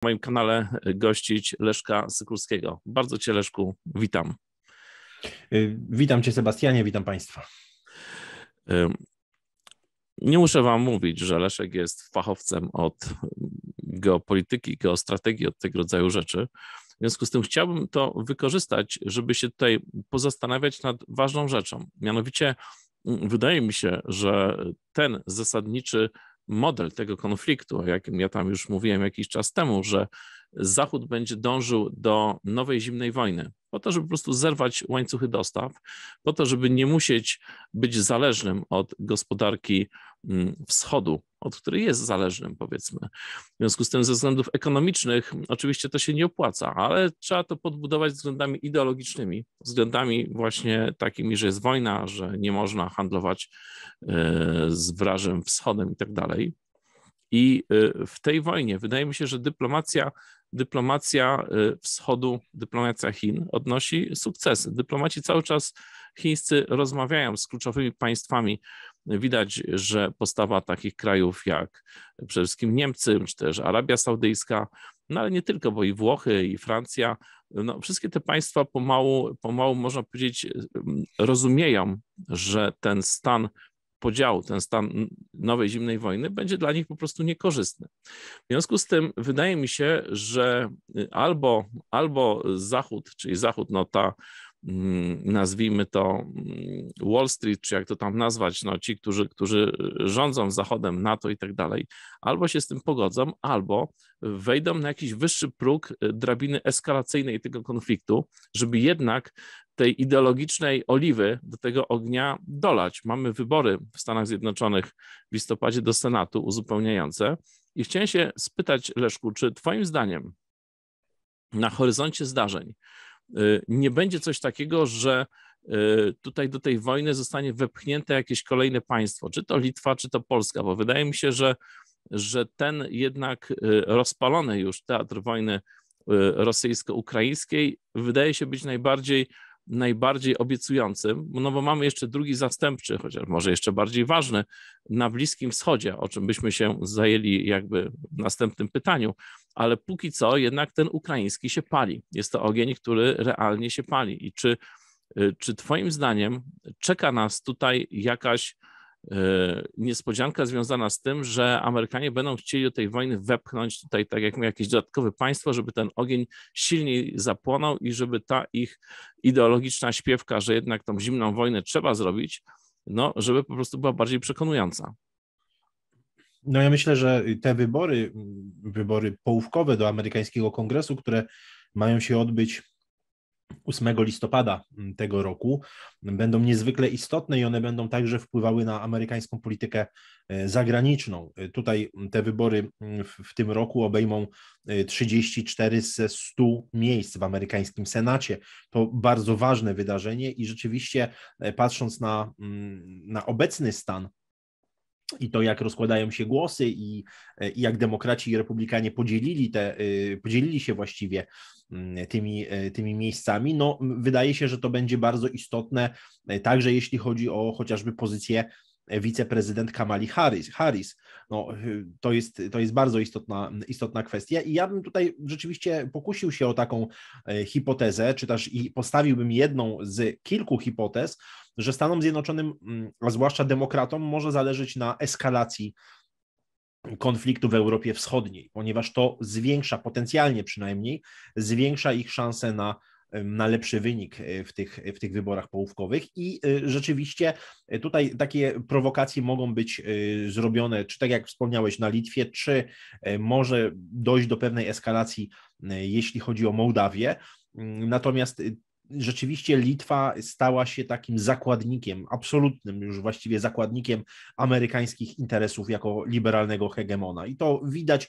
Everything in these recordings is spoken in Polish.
W moim kanale y, gościć Leszka Sykulskiego. Bardzo Cię, Leszku, witam. Y, witam Cię, Sebastianie, witam Państwa. Y, nie muszę Wam mówić, że Leszek jest fachowcem od geopolityki, geostrategii, od tego rodzaju rzeczy. W związku z tym chciałbym to wykorzystać, żeby się tutaj pozastanawiać nad ważną rzeczą. Mianowicie, mm, wydaje mi się, że ten zasadniczy model tego konfliktu, o jakim ja tam już mówiłem jakiś czas temu, że Zachód będzie dążył do nowej zimnej wojny, po to, żeby po prostu zerwać łańcuchy dostaw, po to, żeby nie musieć być zależnym od gospodarki mm, wschodu, od której jest zależnym, powiedzmy. W związku z tym, ze względów ekonomicznych, oczywiście to się nie opłaca, ale trzeba to podbudować względami ideologicznymi, względami właśnie takimi, że jest wojna, że nie można handlować e, z wrażem wschodem i tak dalej. I y, w tej wojnie wydaje mi się, że dyplomacja, dyplomacja y, wschodu, dyplomacja Chin odnosi sukcesy. Dyplomaci cały czas chińscy rozmawiają z kluczowymi państwami. Widać, że postawa takich krajów jak przede wszystkim Niemcy, czy też Arabia Saudyjska, no ale nie tylko, bo i Włochy, i Francja, no, wszystkie te państwa pomału, pomału, można powiedzieć, rozumieją, że ten stan podziału, ten stan nowej zimnej wojny będzie dla nich po prostu niekorzystny. W związku z tym wydaje mi się, że y, albo, albo Zachód, czyli Zachód, no ta mm, nazwijmy to mm, Wall Street, czy jak to tam nazwać, no ci, którzy, którzy rządzą Zachodem, NATO i tak dalej, albo się z tym pogodzą, albo wejdą na jakiś wyższy próg y, drabiny eskalacyjnej tego konfliktu, żeby jednak tej ideologicznej oliwy do tego ognia dolać. Mamy wybory w Stanach Zjednoczonych w listopadzie do Senatu uzupełniające. I chciałem się spytać, Leszku, czy Twoim zdaniem na horyzoncie zdarzeń y, nie będzie coś takiego, że y, tutaj do tej wojny zostanie wepchnięte jakieś kolejne państwo, czy to Litwa, czy to Polska, bo wydaje mi się, że, że ten jednak y, rozpalony już teatr wojny rosyjsko-ukraińskiej wydaje się być najbardziej najbardziej obiecującym, no bo mamy jeszcze drugi zastępczy, chociaż może jeszcze bardziej ważny, na Bliskim Wschodzie, o czym byśmy się zajęli jakby w następnym pytaniu, ale póki co jednak ten ukraiński się pali. Jest to ogień, który realnie się pali. I czy, y, czy Twoim zdaniem czeka nas tutaj jakaś E, niespodzianka związana z tym, że Amerykanie będą chcieli do tej wojny wepchnąć tutaj, tak jak mówię, jakieś dodatkowe państwo, żeby ten ogień silniej zapłonął i żeby ta ich ideologiczna śpiewka, że jednak tą zimną wojnę trzeba zrobić, no, żeby po prostu była bardziej przekonująca. No ja myślę, że te wybory, wybory połówkowe do amerykańskiego kongresu, które mają się odbyć 8 listopada mm, tego roku będą niezwykle istotne i one będą także wpływały na amerykańską politykę e, zagraniczną. E, tutaj mm, te wybory mm, w tym roku obejmą 34 e, ze 100 miejsc w amerykańskim Senacie. To bardzo ważne wydarzenie i rzeczywiście patrząc na, na obecny stan i to, jak rozkładają się głosy i, i jak demokraci i republikanie podzielili, te, podzielili się właściwie Mm, tymi, e, tymi miejscami. No, wydaje się, że to będzie bardzo istotne, e, także jeśli chodzi o chociażby pozycję e, wiceprezydent Kamali Harris. Harris. No, y, to, jest, to jest bardzo istotna, istotna kwestia i ja bym tutaj rzeczywiście pokusił się o taką hipotezę, czy też i postawiłbym jedną z kilku hipotez, że Stanom Zjednoczonym, mm, a zwłaszcza demokratom, może zależeć na eskalacji konfliktu w Europie Wschodniej, ponieważ to zwiększa, potencjalnie przynajmniej, zwiększa ich szanse na, na lepszy wynik e, w tych, w tych wyborach połówkowych. I e, rzeczywiście e, tutaj takie prowokacje mogą być zrobione, czy tak jak wspomniałeś, na Litwie, czy może dojść do pewnej eskalacji, jeśli chodzi o Mołdawię. Mm, natomiast rzeczywiście Litwa stała się takim zakładnikiem, absolutnym już właściwie zakładnikiem amerykańskich interesów jako liberalnego hegemona. I to widać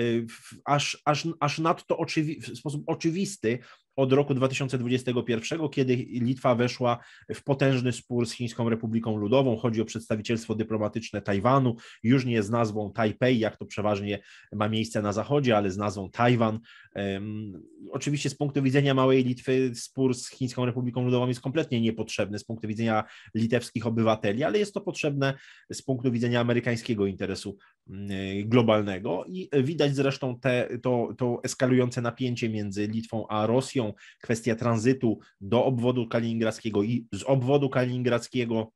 y, aż, aż, aż nadto oczywi- w sposób oczywisty od roku 2021, kiedy Litwa weszła w potężny spór z Chińską Republiką Ludową. Chodzi o przedstawicielstwo dyplomatyczne Tajwanu, już nie z nazwą Tajpej, jak to przeważnie ma miejsce na zachodzie, ale z nazwą Tajwan. Um, oczywiście z punktu widzenia małej Litwy spór z Chińską Republiką Ludową jest kompletnie niepotrzebny z punktu widzenia litewskich obywateli, ale jest to potrzebne z punktu widzenia amerykańskiego interesu globalnego i widać zresztą te, to, to eskalujące napięcie między Litwą a Rosją kwestia tranzytu do obwodu kaliningradzkiego i z obwodu kaliningradzkiego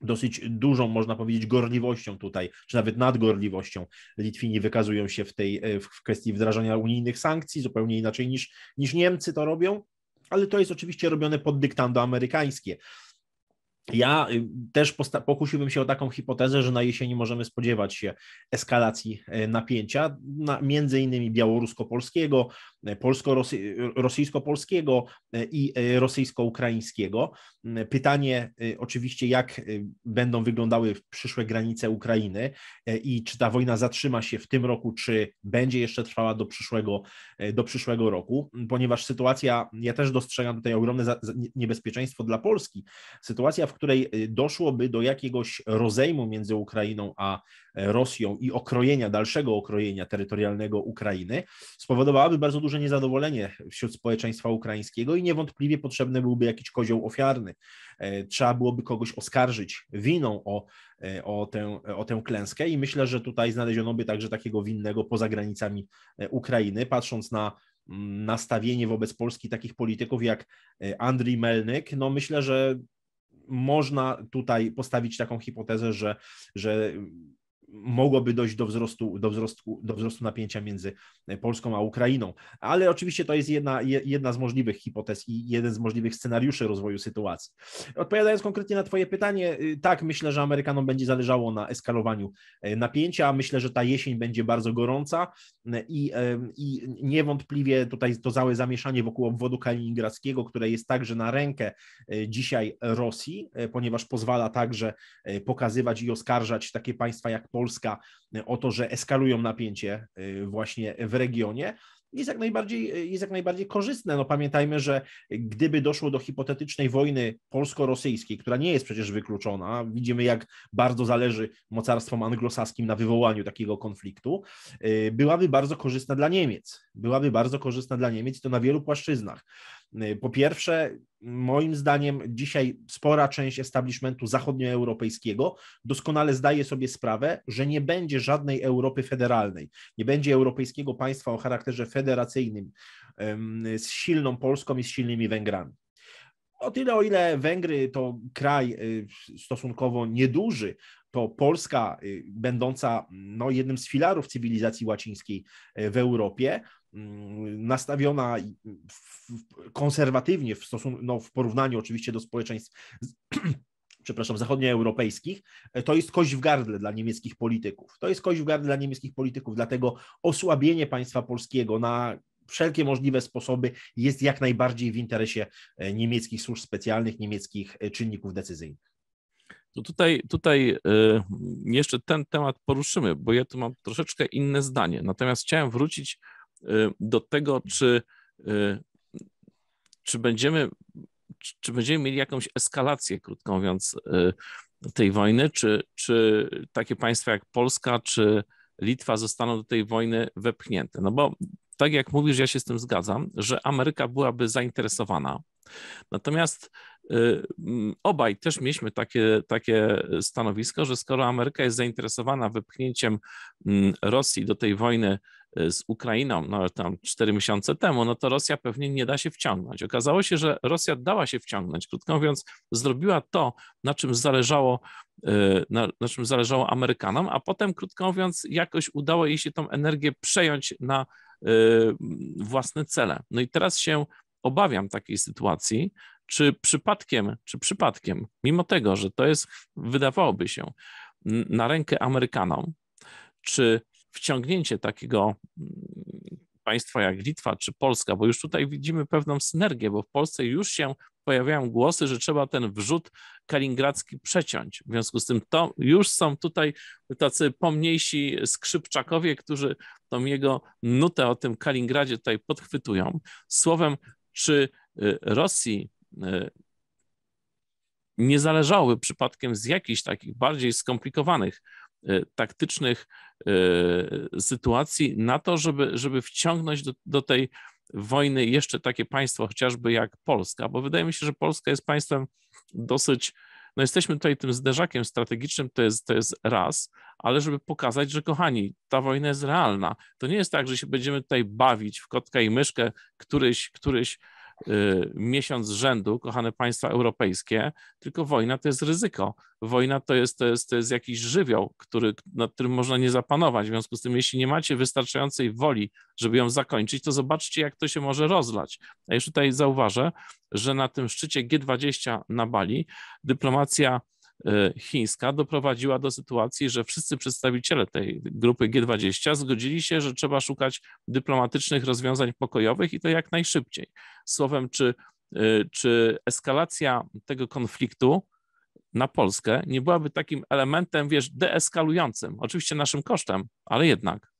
dosyć dużą, można powiedzieć, gorliwością tutaj, czy nawet nadgorliwością Litwini wykazują się w tej e, w kwestii wdrażania unijnych sankcji, zupełnie inaczej niż, niż Niemcy to robią, ale to jest oczywiście robione pod dyktando amerykańskie. Ja y, też pokusiłbym się o taką hipotezę, że na jesieni możemy spodziewać się eskalacji e, napięcia, na, między innymi białorusko-polskiego, e, polsko-rosyjsko-polskiego e, i rosyjsko-ukraińskiego. Pytanie oczywiście, jak będą wyglądały przyszłe granice Ukrainy i czy ta wojna zatrzyma się w tym roku, czy będzie jeszcze trwała do przyszłego, do przyszłego roku, ponieważ sytuacja, ja też dostrzegam tutaj ogromne niebezpieczeństwo dla Polski, sytuacja, w której y, doszłoby do jakiegoś rozejmu między Ukrainą a e, Rosją i okrojenia, dalszego okrojenia terytorialnego Ukrainy, spowodowałaby bardzo duże niezadowolenie wśród społeczeństwa ukraińskiego i niewątpliwie potrzebny byłby jakiś kozioł ofiarny. E, trzeba byłoby kogoś oskarżyć winą o, e, o, tę, o tę klęskę i myślę, że tutaj znaleziono by także takiego winnego poza granicami Ukrainy, patrząc na mm, nastawienie wobec Polski takich polityków jak Andrii Melnyk, no myślę, że można tutaj postawić taką hipotezę, że, że mogłoby dojść do wzrostu, do, wzrostu, do wzrostu napięcia między Polską a Ukrainą. Ale oczywiście to jest jedna, jedna z możliwych hipotez i jeden z możliwych scenariuszy rozwoju sytuacji. Odpowiadając konkretnie na Twoje pytanie, y, tak, myślę, że Amerykanom będzie zależało na eskalowaniu y, napięcia. Myślę, że ta jesień będzie bardzo gorąca y, i, i niewątpliwie tutaj to całe zamieszanie wokół obwodu kaliningradzkiego, które jest także na rękę dzisiaj Rosji, ponieważ pozwala także pokazywać i oskarżać takie państwa jak Polska, Polska y, o to, że eskalują napięcie y, właśnie w regionie jest jak najbardziej, y, jest jak najbardziej korzystne. No pamiętajmy, że gdyby doszło do hipotetycznej wojny polsko-rosyjskiej, która nie jest przecież wykluczona, widzimy jak bardzo zależy mocarstwom anglosaskim na wywołaniu takiego konfliktu, byłaby bardzo korzystna dla Niemiec. Byłaby bardzo korzystna dla Niemiec i to na wielu płaszczyznach. Y, po pierwsze, moim zdaniem dzisiaj spora część establishmentu zachodnioeuropejskiego doskonale zdaje sobie sprawę, że nie będzie żadnej Europy federalnej, nie będzie europejskiego państwa o charakterze federacyjnym z silną Polską i z silnymi Węgrami. O tyle, o ile Węgry to kraj y, stosunkowo nieduży, to Polska, y, będąca no, jednym z filarów cywilizacji łacińskiej w Europie, Mm, nastawiona konserwatywnie w stosunku, no w porównaniu oczywiście do społeczeństw z, przepraszam, zachodnioeuropejskich, e, to jest kość w gardle dla niemieckich polityków. To jest kość w gardle dla niemieckich polityków, dlatego osłabienie państwa polskiego na wszelkie możliwe sposoby jest jak najbardziej w interesie e, niemieckich służb specjalnych, niemieckich e, czynników decyzyjnych. no tutaj, tutaj jeszcze ten temat poruszymy, bo ja tu mam troszeczkę inne zdanie. Natomiast chciałem wrócić Y, do tego, czy, y, czy, będziemy, czy będziemy mieli jakąś eskalację, krótko mówiąc, y, tej wojny, czy, czy takie państwa jak Polska, czy Litwa zostaną do tej wojny wepchnięte. No bo tak jak mówisz, ja się z tym zgadzam, że Ameryka byłaby zainteresowana. Natomiast Y, obaj też mieliśmy takie, takie stanowisko, że skoro Ameryka jest zainteresowana wypchnięciem Rosji do tej wojny y, z Ukrainą, no tam cztery miesiące temu, no to Rosja pewnie nie da się wciągnąć. Okazało się, że Rosja dała się wciągnąć. Krótko mówiąc, zrobiła to, na czym zależało, y, na, na czym zależało Amerykanom, a potem, krótko mówiąc, jakoś udało jej się tą energię przejąć na własne cele. No i teraz się obawiam takiej sytuacji, czy przypadkiem, czy przypadkiem, mimo tego, że to jest, wydawałoby się, na rękę Amerykanom, czy wciągnięcie takiego mm, państwa jak Litwa czy Polska, bo już tutaj widzimy pewną synergię, bo w Polsce już się pojawiają głosy, że trzeba ten wrzut kaliningradzki przeciąć. W związku z tym to już są tutaj tacy pomniejsi skrzypczakowie, którzy tą jego nutę o tym Kaliningradzie tutaj podchwytują. Słowem, czy y, Rosji E, nie zależały przypadkiem z jakichś takich bardziej skomplikowanych e, taktycznych e, sytuacji na to, żeby, żeby wciągnąć do, do tej wojny jeszcze takie państwo, chociażby jak Polska, bo wydaje mi się, że Polska jest państwem dosyć, no jesteśmy tutaj tym zderzakiem strategicznym, to jest, to jest raz, ale żeby pokazać, że kochani, ta wojna jest realna. To nie jest tak, że się będziemy tutaj bawić w kotka i myszkę, któryś, któryś Y, miesiąc z rzędu, kochane państwa europejskie, tylko wojna to jest ryzyko. Wojna to jest, to jest, to jest jakiś żywioł, który, nad którym można nie zapanować. W związku z tym, jeśli nie macie wystarczającej woli, żeby ją zakończyć, to zobaczcie, jak to się może rozlać. A już tutaj zauważę, że na tym szczycie G20 na Bali dyplomacja E, chińska doprowadziła do sytuacji, że wszyscy przedstawiciele tej grupy G20 zgodzili się, że trzeba szukać dyplomatycznych rozwiązań pokojowych i to jak najszybciej. Słowem, czy, e, czy eskalacja tego konfliktu na Polskę nie byłaby takim elementem, wiesz, deeskalującym, oczywiście naszym kosztem, ale jednak.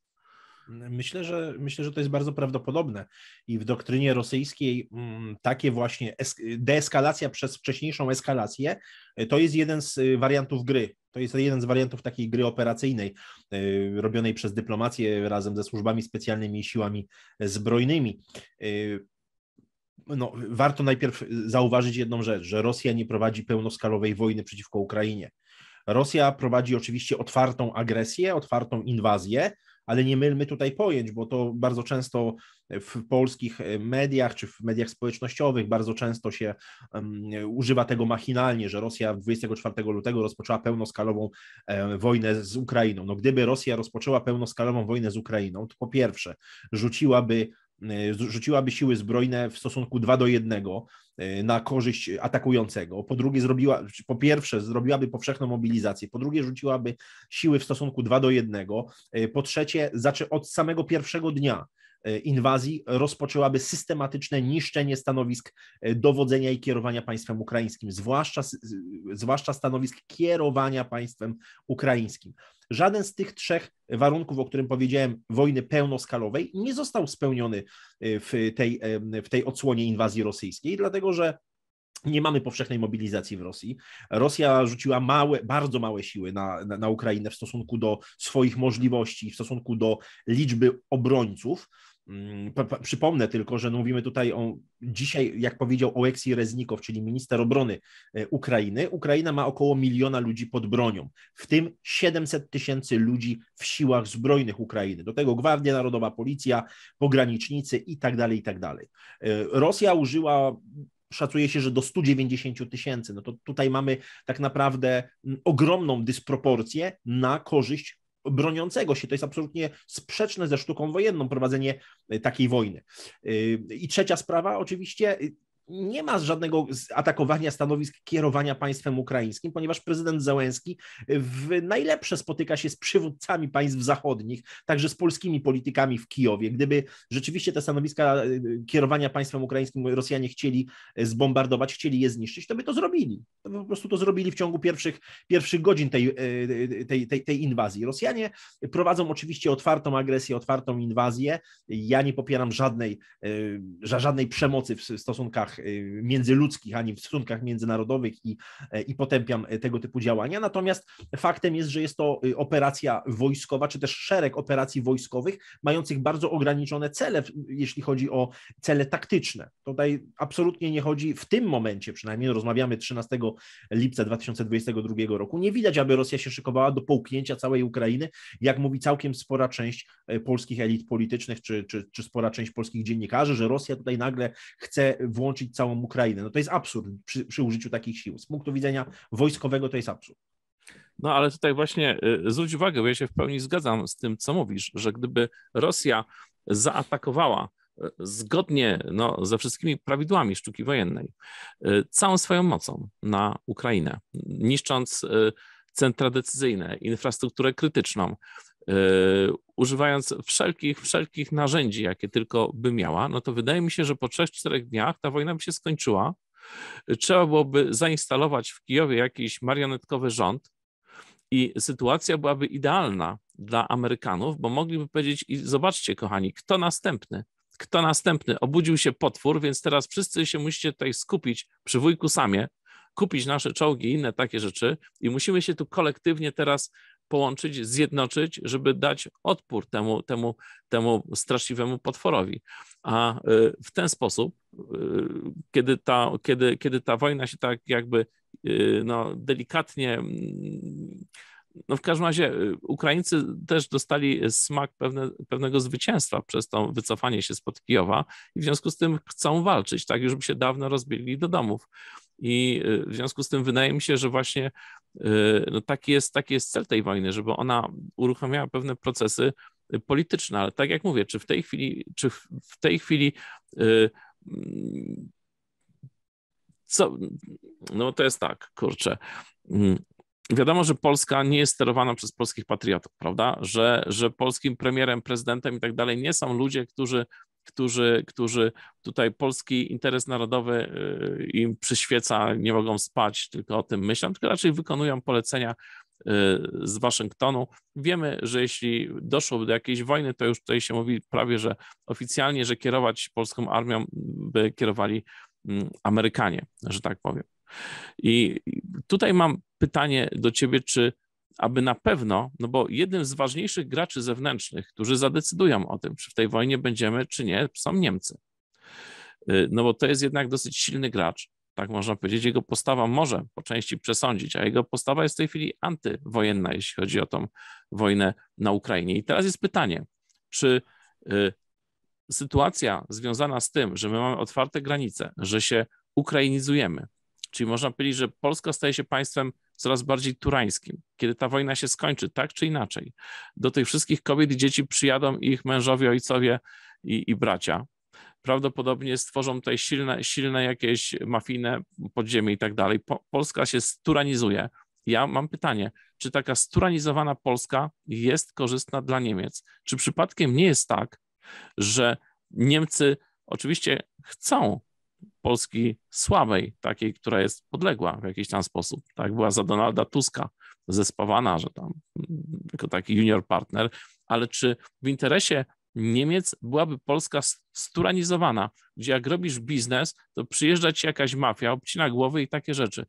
Myślę, że myślę, że to jest bardzo prawdopodobne i w doktrynie rosyjskiej mm, takie właśnie deeskalacja przez wcześniejszą eskalację e, to jest jeden z e, wariantów gry. To jest jeden z wariantów takiej gry operacyjnej e, robionej przez dyplomację razem ze służbami specjalnymi i siłami zbrojnymi. No, warto najpierw zauważyć jedną rzecz, że Rosja nie prowadzi pełnoskalowej wojny przeciwko Ukrainie. Rosja prowadzi oczywiście otwartą agresję, otwartą inwazję, ale nie mylmy tutaj pojęć, bo to bardzo często w polskich e, mediach czy w mediach społecznościowych bardzo często się um, używa tego machinalnie, że Rosja 24 lutego rozpoczęła pełnoskalową e, wojnę z Ukrainą. No gdyby Rosja rozpoczęła pełnoskalową wojnę z Ukrainą, to po pierwsze rzuciłaby E, rzuciłaby siły zbrojne w stosunku 2 do 1 e, na korzyść atakującego. Po drugie, zrobiła, po pierwsze, zrobiłaby powszechną mobilizację. Po drugie, rzuciłaby siły w stosunku 2 do 1. E, po trzecie, zaczę, od samego pierwszego dnia E, inwazji rozpoczęłaby systematyczne niszczenie stanowisk e, dowodzenia i kierowania państwem ukraińskim, zwłaszcza, zwłaszcza stanowisk kierowania państwem ukraińskim. Żaden z tych trzech warunków, o którym powiedziałem, wojny pełnoskalowej, nie został spełniony e, w tej, w tej odsłonie inwazji rosyjskiej, dlatego że nie mamy powszechnej mobilizacji w Rosji. Rosja rzuciła małe, bardzo małe siły na, na, na Ukrainę w stosunku do swoich możliwości, w stosunku do liczby obrońców. Mm, przypomnę tylko, że no mówimy tutaj o dzisiaj, jak powiedział Oleksij Reznikow, czyli minister obrony e, Ukrainy. Ukraina ma około miliona ludzi pod bronią, w tym 700 tysięcy ludzi w siłach zbrojnych Ukrainy. Do tego Gwardia Narodowa, Policja, pogranicznicy i tak i tak dalej tak e, dalej. Rosja użyła szacuje się, że do 190 tysięcy. No to tutaj mamy tak naprawdę mm, ogromną dysproporcję na korzyść broniącego się. To jest absolutnie sprzeczne ze sztuką wojenną prowadzenie e, takiej wojny. E, I trzecia sprawa, oczywiście, nie ma żadnego atakowania stanowisk kierowania państwem ukraińskim, ponieważ prezydent Załęski y, w najlepsze spotyka się z przywódcami państw zachodnich, także z polskimi politykami w Kijowie. Gdyby rzeczywiście te stanowiska y, kierowania państwem ukraińskim Rosjanie chcieli y, zbombardować, chcieli je zniszczyć, to by to zrobili. To by po prostu to zrobili w ciągu pierwszych, pierwszych godzin tej, tej, tej, tej inwazji. Rosjanie prowadzą oczywiście otwartą agresję, otwartą inwazję. Ja nie popieram żadnej, żadnej przemocy w stosunkach Y, międzyludzkich, ani w stosunkach międzynarodowych i, e, i potępiam e, tego typu działania. Natomiast faktem jest, że jest to y, operacja wojskowa, czy też szereg operacji wojskowych, mających bardzo ograniczone cele, jeśli chodzi o cele taktyczne. Tutaj absolutnie nie chodzi w tym momencie, przynajmniej rozmawiamy 13 lipca 2022 roku, nie widać, aby Rosja się szykowała do połknięcia całej Ukrainy, jak mówi całkiem spora część e, polskich elit politycznych, czy, czy, czy spora część polskich dziennikarzy, że Rosja tutaj nagle chce włączyć całą Ukrainę. No to jest absurd przy, przy użyciu takich sił. Z punktu widzenia wojskowego to jest absurd. No ale tutaj właśnie y, zwróć uwagę, bo ja się w pełni zgadzam z tym, co mówisz, że gdyby Rosja zaatakowała y, zgodnie no, ze wszystkimi prawidłami sztuki wojennej y, całą swoją mocą na Ukrainę, niszcząc centra decyzyjne, infrastrukturę krytyczną, E, używając wszelkich, wszelkich narzędzi, jakie tylko by miała, no to wydaje mi się, że po 3-4 dniach ta wojna by się skończyła. Trzeba byłoby zainstalować w Kijowie jakiś marionetkowy rząd i sytuacja byłaby idealna dla Amerykanów, bo mogliby powiedzieć i zobaczcie, kochani, kto następny kto następny. Obudził się potwór, więc teraz wszyscy się musicie tutaj skupić przy wujku samie, kupić nasze czołgi i inne takie rzeczy i musimy się tu kolektywnie teraz połączyć, zjednoczyć, żeby dać odpór temu, temu, temu straszliwemu potworowi. A y, w ten sposób, y, kiedy ta, kiedy, kiedy ta wojna się tak jakby y, no, delikatnie mm, no w każdym razie Ukraińcy też dostali smak pewne, pewnego zwycięstwa przez to wycofanie się spod Kijowa i w związku z tym chcą walczyć, tak, już by się dawno rozbiegli do domów. I w związku z tym wydaje mi się, że właśnie no taki jest, taki jest cel tej wojny, żeby ona uruchamiała pewne procesy polityczne, ale tak jak mówię, czy w tej chwili, czy w tej chwili y, mm, co, no to jest tak, kurczę, mm, wiadomo, że Polska nie jest sterowana przez polskich patriotów, prawda? Że, że polskim premierem, prezydentem i tak dalej nie są ludzie, którzy którzy, którzy tutaj polski interes narodowy y, im przyświeca, nie mogą spać, tylko o tym myślą, tylko raczej wykonują polecenia y, z Waszyngtonu. Wiemy, że jeśli doszło do jakiejś wojny, to już tutaj się mówi prawie, że oficjalnie, że kierować polską armią by kierowali mm, Amerykanie, że tak powiem. I tutaj mam pytanie do Ciebie, czy aby na pewno, no bo jednym z ważniejszych graczy zewnętrznych, którzy zadecydują o tym, czy w tej wojnie będziemy, czy nie, są Niemcy. Y, no bo to jest jednak dosyć silny gracz, tak można powiedzieć. Jego postawa może po części przesądzić, a jego postawa jest w tej chwili antywojenna, jeśli chodzi o tą wojnę na Ukrainie. I teraz jest pytanie, czy y, sytuacja związana z tym, że my mamy otwarte granice, że się ukrainizujemy, czyli można powiedzieć, że Polska staje się państwem coraz bardziej turańskim, kiedy ta wojna się skończy, tak czy inaczej. Do tych wszystkich kobiet i dzieci przyjadą ich mężowie, ojcowie i, i bracia. Prawdopodobnie stworzą tutaj silne, silne jakieś mafijne podziemie i tak dalej. Po, Polska się sturanizuje. Ja mam pytanie, czy taka sturanizowana Polska jest korzystna dla Niemiec? Czy przypadkiem nie jest tak, że Niemcy oczywiście chcą Polski słabej, takiej, która jest podległa w jakiś tam sposób. Tak była za Donalda Tuska zespawana, że tam mm, jako taki junior partner, ale czy w interesie Niemiec byłaby Polska sturanizowana, gdzie jak robisz biznes, to przyjeżdża ci jakaś mafia, obcina głowy i takie rzeczy.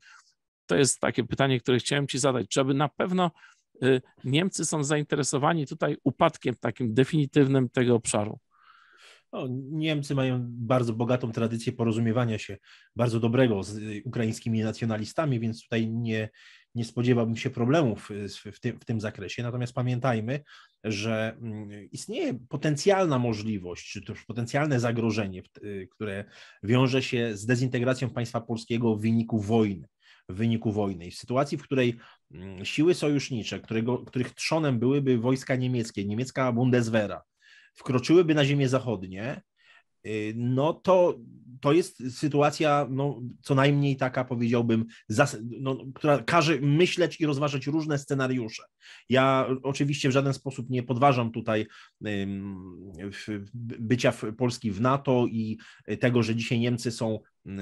To jest takie pytanie, które chciałem ci zadać. Czy aby na pewno y, Niemcy są zainteresowani tutaj upadkiem takim definitywnym tego obszaru? No, Niemcy mają bardzo bogatą tradycję porozumiewania się, bardzo dobrego z y, ukraińskimi nacjonalistami, więc tutaj nie, nie spodziewałbym się problemów y, w, tym, w tym zakresie. Natomiast pamiętajmy, że mm, istnieje potencjalna możliwość, czy też potencjalne zagrożenie, y, które wiąże się z dezintegracją państwa polskiego w wyniku wojny. W wyniku wojny w sytuacji, w której mm, siły sojusznicze, którego, których trzonem byłyby wojska niemieckie, niemiecka Bundeswehra, wkroczyłyby na ziemię zachodnie, y, no to, to jest sytuacja no, co najmniej taka, powiedziałbym, zas- no, która każe myśleć i rozważać różne scenariusze. Ja oczywiście w żaden sposób nie podważam tutaj bycia Polski w NATO i tego, że dzisiaj Niemcy są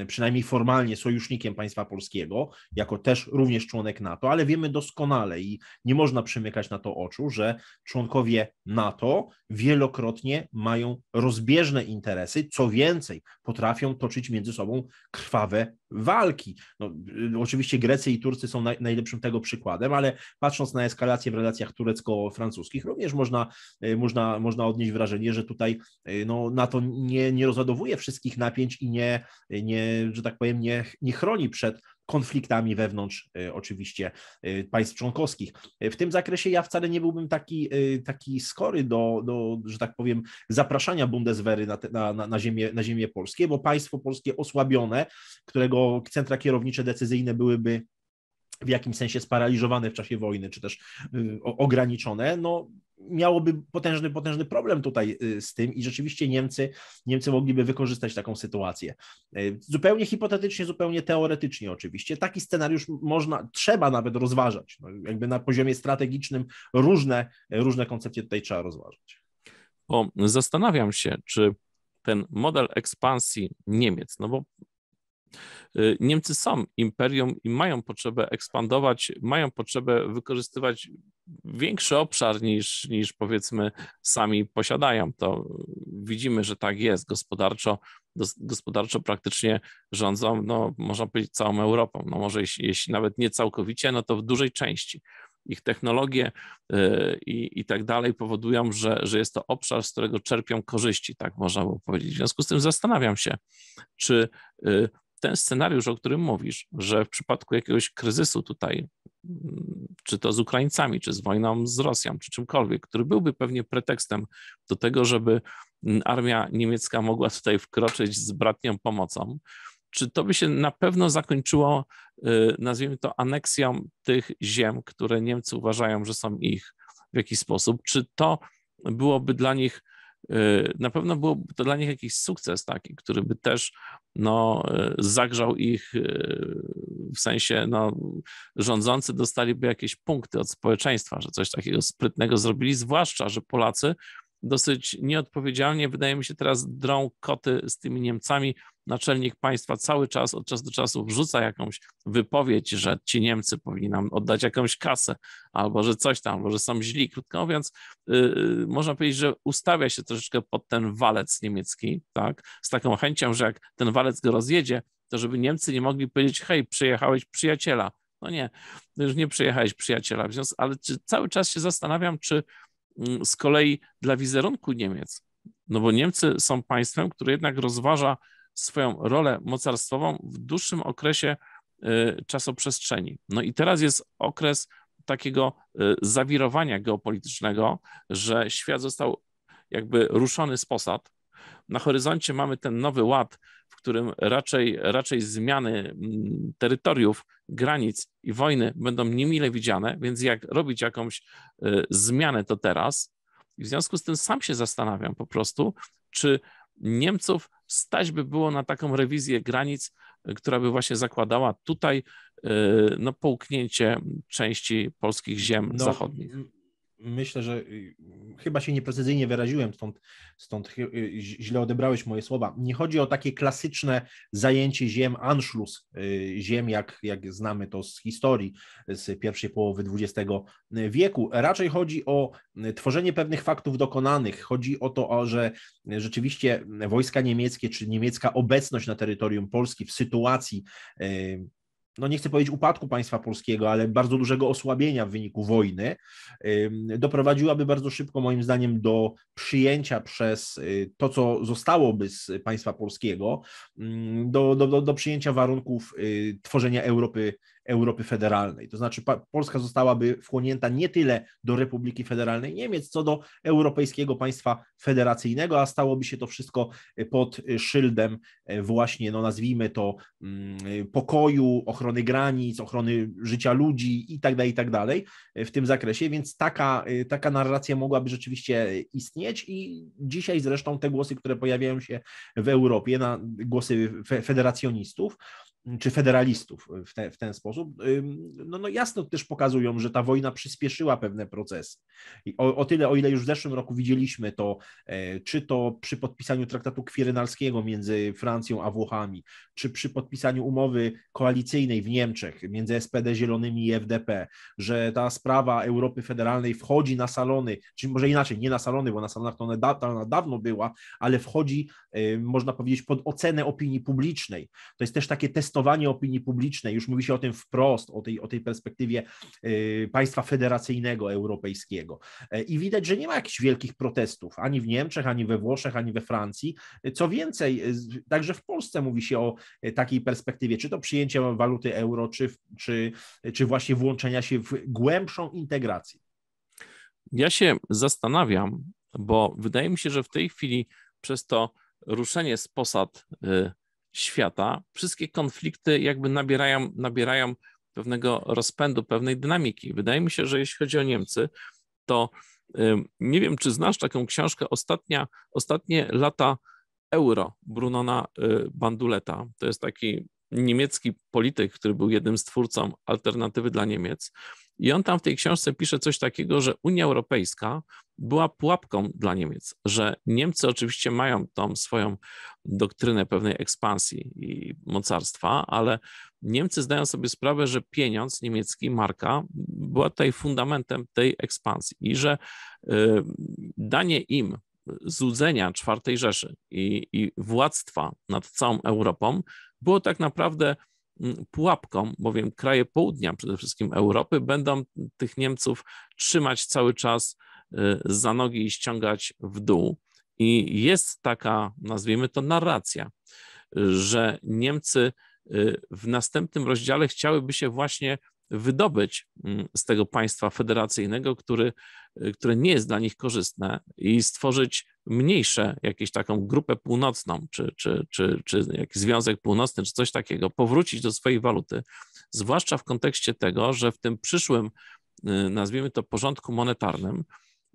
przynajmniej formalnie sojusznikiem państwa polskiego, jako też również członek NATO, ale wiemy doskonale i nie można przymykać na to oczu, że członkowie NATO wielokrotnie mają rozbieżne interesy, co więcej, potrafią toczyć między sobą krwawe walki. No, y, oczywiście Grecy i Turcy są naj, najlepszym tego przykładem, ale patrząc na eskalację w relacjach turecko-francuskich, również można, y, można, można odnieść wrażenie, że tutaj y, no, NATO nie, nie rozładowuje wszystkich napięć i nie, nie że tak powiem, nie, nie chroni przed konfliktami wewnątrz e, oczywiście e, państw członkowskich. E, w tym zakresie ja wcale nie byłbym taki, taki skory do, do, że tak powiem, zapraszania Bundeswehry na, na, na, na, ziemię, na ziemię polskie, bo państwo polskie osłabione, którego centra kierownicze decyzyjne byłyby w jakimś sensie sparaliżowane w czasie wojny, czy też y, ograniczone, no miałoby potężny, potężny problem tutaj y, z tym i rzeczywiście Niemcy, Niemcy mogliby wykorzystać taką sytuację. Y, zupełnie hipotetycznie, zupełnie teoretycznie oczywiście. Taki scenariusz można, trzeba nawet rozważać. No jakby na poziomie strategicznym różne, różne koncepcje tutaj trzeba rozważać. Bo zastanawiam się, czy ten model ekspansji Niemiec, no bo Y, Niemcy są imperium i mają potrzebę ekspandować, mają potrzebę wykorzystywać większy obszar niż, niż powiedzmy sami posiadają. To widzimy, że tak jest gospodarczo. Gospodarczo praktycznie rządzą, no, można powiedzieć, całą Europą. No, może jeśli, jeśli nawet nie całkowicie, no to w dużej części ich technologie y, i, i tak dalej powodują, że, że jest to obszar, z którego czerpią korzyści, tak można by powiedzieć. W związku z tym zastanawiam się, czy y, ten scenariusz, o którym mówisz, że w przypadku jakiegoś kryzysu tutaj, mm, czy to z Ukraińcami, czy z wojną z Rosją, czy czymkolwiek, który byłby pewnie pretekstem do tego, żeby mm, armia niemiecka mogła tutaj wkroczyć z bratnią pomocą, czy to by się na pewno zakończyło, y, nazwijmy to, aneksją tych ziem, które Niemcy uważają, że są ich w jakiś sposób? Czy to byłoby dla nich na pewno byłoby to dla nich jakiś sukces taki, który by też no, e, zagrzał ich e, w sensie no, rządzący dostaliby jakieś punkty od społeczeństwa, że coś takiego sprytnego zrobili, zwłaszcza, że Polacy dosyć nieodpowiedzialnie, wydaje mi się, teraz drą koty z tymi Niemcami. Naczelnik państwa cały czas, od czasu do czasu wrzuca jakąś wypowiedź, że ci Niemcy powinni nam oddać jakąś kasę, albo że coś tam, albo że są źli. Krótko mówiąc, yy, można powiedzieć, że ustawia się troszeczkę pod ten walec niemiecki, tak, z taką chęcią, że jak ten walec go rozjedzie, to żeby Niemcy nie mogli powiedzieć, hej, przyjechałeś przyjaciela. No nie, no już nie przyjechałeś przyjaciela. Ale czy, cały czas się zastanawiam, czy Mm, z kolei dla wizerunku Niemiec, no bo Niemcy są państwem, które jednak rozważa swoją rolę mocarstwową w dłuższym okresie y, czasoprzestrzeni. No i teraz jest okres takiego y, zawirowania geopolitycznego, że świat został jakby ruszony z posad, na horyzoncie mamy ten nowy ład, w którym raczej, raczej zmiany mm, terytoriów, granic i wojny będą niemile widziane, więc jak robić jakąś y, zmianę, to teraz. I w związku z tym sam się zastanawiam po prostu, czy Niemców stać by było na taką rewizję granic, y, która by właśnie zakładała tutaj y, no, połknięcie części polskich ziem no, zachodnich myślę, że y, chyba się nieprecyzyjnie wyraziłem, stąd, stąd y, źle odebrałeś moje słowa. Nie chodzi o takie klasyczne zajęcie ziem, anschluss y, ziem, jak, jak znamy to z historii z pierwszej połowy XX wieku. Raczej chodzi o tworzenie pewnych faktów dokonanych. Chodzi o to, że rzeczywiście wojska niemieckie czy niemiecka obecność na terytorium Polski w sytuacji no nie chcę powiedzieć upadku państwa polskiego, ale bardzo dużego osłabienia w wyniku wojny, doprowadziłaby bardzo szybko, moim zdaniem, do przyjęcia przez y, to, co zostałoby z państwa polskiego, do, do, do, przyjęcia warunków y, tworzenia Europy Europy Federalnej. To znaczy Polska zostałaby wchłonięta nie tyle do Republiki Federalnej Niemiec, co do europejskiego państwa federacyjnego, a stałoby się to wszystko e, pod e, szyldem e, właśnie, no nazwijmy to, mm, pokoju, ochrony granic, ochrony życia ludzi i tak dalej, i tak dalej w tym zakresie, więc taka, taka narracja mogłaby rzeczywiście istnieć i dzisiaj zresztą te głosy, które pojawiają się w Europie, na głosy federacjonistów, czy federalistów y, w, te, w ten sposób, no, no jasno też pokazują, że ta wojna przyspieszyła pewne procesy. O, o, tyle, o ile już w zeszłym roku widzieliśmy to, e, czy to przy podpisaniu traktatu kwirynalskiego między Francją a Włochami, czy przy podpisaniu umowy koalicyjnej w Niemczech między SPD Zielonymi i FDP, że ta sprawa Europy Federalnej wchodzi na salony, czy może inaczej, nie na salony, bo na salonach to ona, da, ona dawno była, ale wchodzi, y, można powiedzieć, pod ocenę opinii publicznej. To jest też takie testowanie testowanie opinii publicznej, już mówi się o tym wprost, o tej, o tej perspektywie y, państwa federacyjnego europejskiego. Y, I widać, że nie ma jakichś wielkich protestów ani w Niemczech, ani we Włoszech, ani we Francji. Y, co więcej, także w Polsce mówi się o takiej perspektywie, czy to przyjęcie waluty euro, czy, czy, czy właśnie włączenia się w głębszą integrację. Ja się zastanawiam, bo wydaje mi się, że w tej chwili przez to ruszenie z posad świata, wszystkie konflikty jakby nabierają, nabierają pewnego rozpędu, pewnej dynamiki. Wydaje mi się, że jeśli chodzi o Niemcy, to nie wiem, czy znasz taką książkę Ostatnia, Ostatnie lata euro Brunona y, Banduleta. To jest taki niemiecki polityk, który był jednym z twórców alternatywy dla Niemiec. I on tam w tej książce pisze coś takiego, że Unia Europejska była pułapką dla Niemiec, że Niemcy oczywiście mają tą swoją doktrynę pewnej ekspansji i mocarstwa, ale Niemcy zdają sobie sprawę, że pieniądz niemiecki, marka, była tutaj fundamentem tej ekspansji i że y, danie im złudzenia czwartej Rzeszy i, i władztwa nad całą Europą było tak naprawdę mm, pułapką, bowiem kraje południa, przede wszystkim Europy, będą tych Niemców trzymać cały czas y, za nogi i ściągać w dół. I jest taka, nazwijmy to, narracja, że Niemcy y, w następnym rozdziale chciałyby się właśnie wydobyć mm, z tego państwa federacyjnego, który, y, które nie jest dla nich korzystne i stworzyć mniejsze, jakąś taką grupę północną, czy, czy, czy, czy jakiś związek północny, czy coś takiego, powrócić do swojej waluty. Zwłaszcza w kontekście tego, że w tym przyszłym, y, nazwijmy to, porządku monetarnym,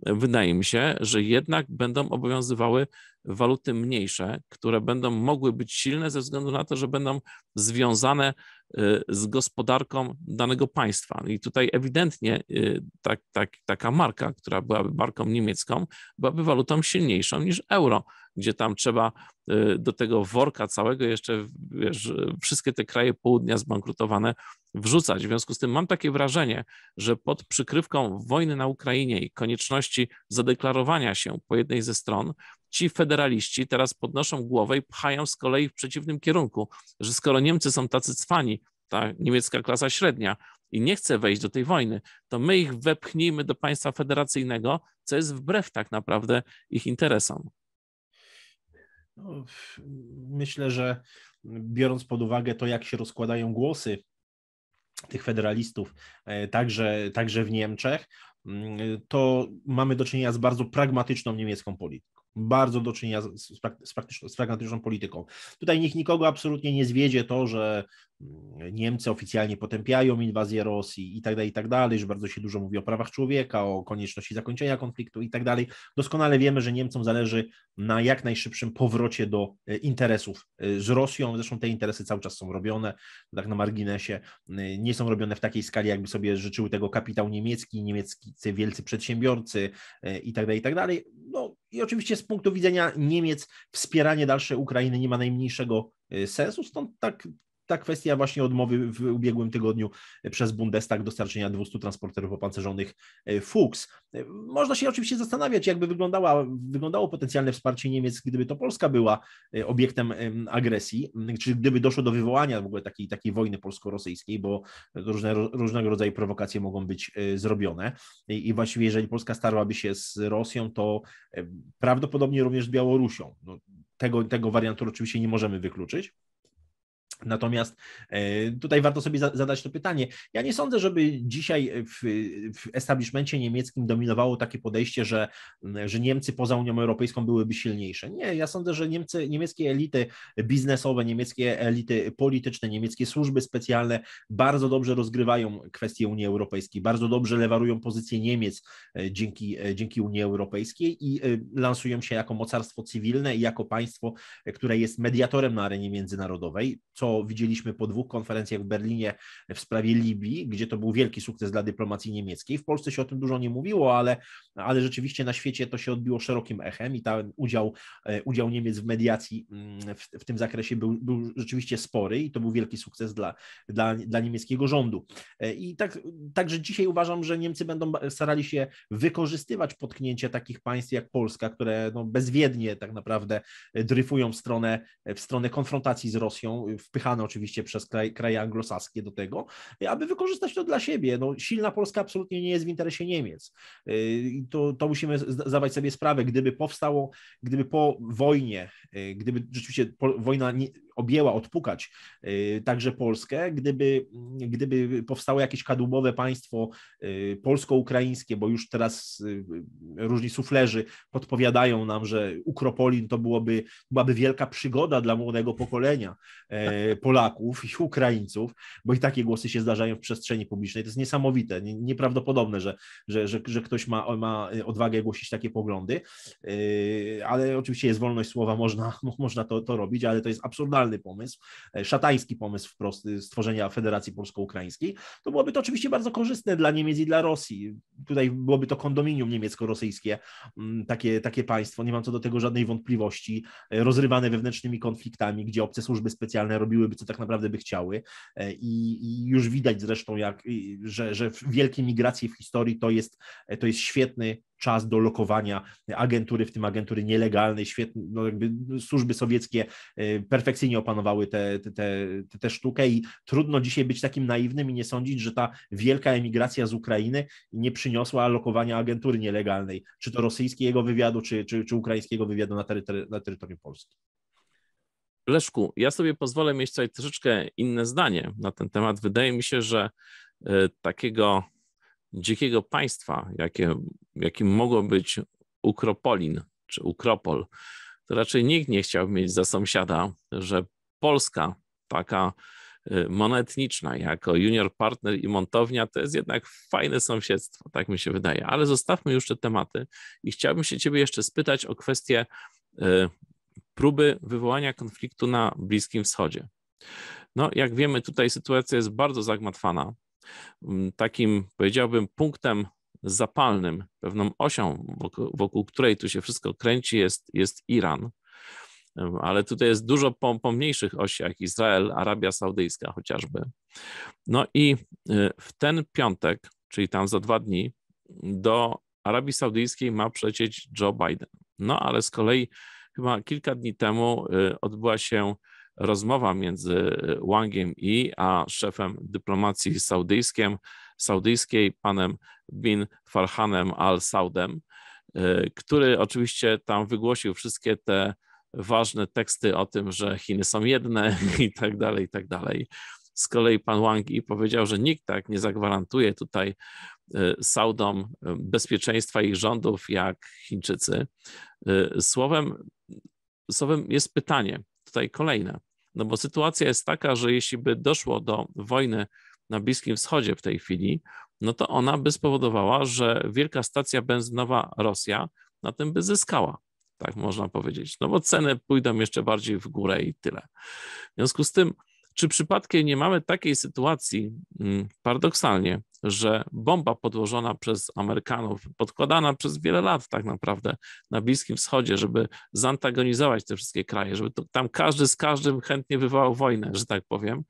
wydaje mi się, że jednak będą obowiązywały waluty mniejsze, które będą mogły być silne ze względu na to, że będą związane y, z gospodarką danego państwa. I tutaj ewidentnie y, tak, tak, taka marka, która byłaby marką niemiecką, byłaby walutą silniejszą niż euro, gdzie tam trzeba y, do tego worka całego jeszcze wiesz, wszystkie te kraje południa zbankrutowane wrzucać. W związku z tym mam takie wrażenie, że pod przykrywką wojny na Ukrainie i konieczności zadeklarowania się po jednej ze stron, ci federaliści teraz podnoszą głowę i pchają z kolei w przeciwnym kierunku, że skoro Niemcy są tacy cwani, ta niemiecka klasa średnia i nie chce wejść do tej wojny, to my ich wepchnijmy do państwa federacyjnego, co jest wbrew tak naprawdę ich interesom. No, myślę, że biorąc pod uwagę to, jak się rozkładają głosy tych federalistów, e, także, także w Niemczech, mm, to mamy do czynienia z bardzo pragmatyczną niemiecką polityką bardzo do czynienia z, z, praktyczną, z pragmatyczną polityką. Tutaj niech nikogo absolutnie nie zwiedzie to, że mm, Niemcy oficjalnie potępiają inwazję Rosji i tak dalej, i tak dalej, że bardzo się dużo mówi o prawach człowieka, o konieczności zakończenia konfliktu i tak dalej. Doskonale wiemy, że Niemcom zależy na jak najszybszym powrocie do e, interesów e, z Rosją. Zresztą te interesy cały czas są robione, tak na marginesie, e, nie są robione w takiej skali, jakby sobie życzył tego kapitał niemiecki, niemieccy wielcy przedsiębiorcy i tak dalej, i tak dalej. No, i oczywiście z punktu widzenia Niemiec wspieranie dalszej Ukrainy nie ma najmniejszego y, sensu, stąd tak ta kwestia właśnie odmowy w ubiegłym tygodniu przez Bundestag dostarczenia 200 transporterów opancerzonych e, Fuchs. E, można się oczywiście zastanawiać, jakby wyglądała, wyglądało potencjalne wsparcie Niemiec, gdyby to Polska była e, obiektem agresji, czy gdyby doszło do wywołania w ogóle takiej, takiej wojny polsko-rosyjskiej, bo różne, różnego rodzaju prowokacje mogą być zrobione. I, właściwie, jeżeli Polska starłaby się z Rosją, to prawdopodobnie również z Białorusią. No, tego, tego wariantu oczywiście nie możemy wykluczyć. Natomiast e, tutaj warto sobie zadać to pytanie. Ja nie sądzę, żeby dzisiaj w, w establishmencie niemieckim dominowało takie podejście, że, że Niemcy poza Unią Europejską byłyby silniejsze. Nie, ja sądzę, że Niemcy, niemieckie elity biznesowe, niemieckie elity polityczne, niemieckie służby specjalne bardzo dobrze rozgrywają kwestie Unii Europejskiej, bardzo dobrze lewarują pozycję Niemiec e, dzięki, e, dzięki Unii Europejskiej i lansują się jako mocarstwo cywilne i jako państwo, które jest mediatorem na arenie międzynarodowej, co widzieliśmy po dwóch konferencjach w Berlinie w sprawie Libii, gdzie to był wielki sukces dla dyplomacji niemieckiej. W Polsce się o tym dużo nie mówiło, ale, ale rzeczywiście na świecie to się odbiło szerokim echem i ten udział, e, udział Niemiec w mediacji mm, w, w tym zakresie był, był rzeczywiście spory i to był wielki sukces dla, dla, dla niemieckiego rządu. E, I tak, także dzisiaj uważam, że Niemcy będą starali się wykorzystywać potknięcie takich państw jak Polska, które no bezwiednie tak naprawdę dryfują w stronę, w stronę konfrontacji z Rosją, w spychane oczywiście przez kraj, kraje anglosaskie do tego, y, aby wykorzystać to dla siebie. No, silna Polska absolutnie nie jest w interesie Niemiec. Y, I to, to musimy zdawać sobie sprawę. Gdyby powstało, gdyby po wojnie, y, gdyby rzeczywiście wojna objęła, odpukać y, także Polskę, gdyby, gdyby powstało jakieś kadłubowe państwo y, polsko-ukraińskie, bo już teraz y, różni suflerzy podpowiadają nam, że Ukropolin to byłoby, byłaby wielka przygoda dla młodego pokolenia e, Polaków i Ukraińców, bo i takie głosy się zdarzają w przestrzeni publicznej. To jest niesamowite, nieprawdopodobne, że, że, że, że ktoś ma, ma odwagę głosić takie poglądy, e, ale oczywiście jest wolność słowa, można, można to, to robić, ale to jest absurdalne pomysł, e, szatański pomysł wprost e, stworzenia Federacji Polsko-Ukraińskiej, to byłoby to oczywiście bardzo korzystne dla Niemiec i dla Rosji. Tutaj byłoby to kondominium niemiecko-rosyjskie, mm, takie, takie państwo, nie mam co do tego żadnej wątpliwości, e, rozrywane wewnętrznymi konfliktami, gdzie obce służby specjalne robiłyby, co tak naprawdę by chciały. I, i już widać zresztą, jak, że, że wielkie migracje w historii to jest, to jest świetny czas do lokowania agentury, w tym agentury nielegalnej, no jakby służby sowieckie y, perfekcyjnie opanowały tę te, te, te, te, sztukę i trudno dzisiaj być takim naiwnym i nie sądzić, że ta wielka emigracja z Ukrainy nie przyniosła lokowania agentury nielegalnej, czy to rosyjskiego wywiadu, czy, czy, czy ukraińskiego wywiadu na, terytory, na terytorium Polski. Leszku, ja sobie pozwolę mieć tutaj troszeczkę inne zdanie na ten temat. Wydaje mi się, że y, takiego dzikiego państwa, jakie, jakim mogło być Ukropolin czy Ukropol, to raczej nikt nie chciał mieć za sąsiada, że Polska taka y, monetniczna jako junior partner i montownia to jest jednak fajne sąsiedztwo, tak mi się wydaje. Ale zostawmy już te tematy i chciałbym się ciebie jeszcze spytać o kwestię y, próby wywołania konfliktu na Bliskim Wschodzie. No, jak wiemy, tutaj sytuacja jest bardzo zagmatwana takim, powiedziałbym, punktem zapalnym, pewną osią, wokół, wokół której tu się wszystko kręci, jest, jest Iran. Ale tutaj jest dużo pomniejszych osi, jak Izrael, Arabia Saudyjska chociażby. No i y, w ten piątek, czyli tam za dwa dni, do Arabii Saudyjskiej ma przecieć Joe Biden. No ale z kolei chyba kilka dni temu y, odbyła się rozmowa między e, Wangiem i a szefem dyplomacji saudyjskim, saudyjskiej, panem Bin Farhanem al-Saudem, e, który oczywiście tam wygłosił wszystkie te ważne teksty o tym, że Chiny są jedne i tak dalej, i tak dalej. Z kolei pan Wang i powiedział, że nikt tak nie zagwarantuje tutaj e, Saudom bezpieczeństwa ich rządów jak Chińczycy. Słowem, słowem jest pytanie, tutaj kolejne. No bo sytuacja jest taka, że jeśli by doszło do wojny na Bliskim Wschodzie w tej chwili, no to ona by spowodowała, że wielka stacja benzynowa Rosja na tym by zyskała. Tak można powiedzieć. No bo ceny pójdą jeszcze bardziej w górę i tyle. W związku z tym, czy przypadkiem nie mamy takiej sytuacji, mm, paradoksalnie, że bomba podłożona przez Amerykanów, podkładana przez wiele lat tak naprawdę na Bliskim Wschodzie, żeby zantagonizować te wszystkie kraje, żeby to, tam każdy z każdym chętnie wywołał wojnę, że tak powiem,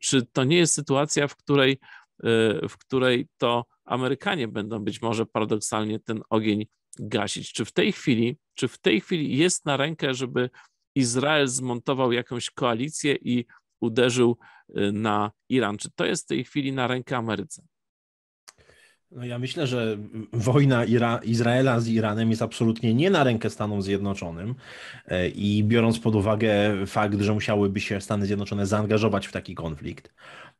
czy to nie jest sytuacja, w której, e, w której to Amerykanie będą być może paradoksalnie ten ogień gasić? Czy w tej chwili, czy w tej chwili jest na rękę, żeby Izrael zmontował jakąś koalicję i uderzył y, na Iran. Czy to jest w tej chwili na rękę Ameryce? No ja myślę, że wojna Ira Izraela z Iranem jest absolutnie nie na rękę Stanom Zjednoczonym e, i biorąc pod uwagę fakt, że musiałyby się Stany Zjednoczone zaangażować w taki konflikt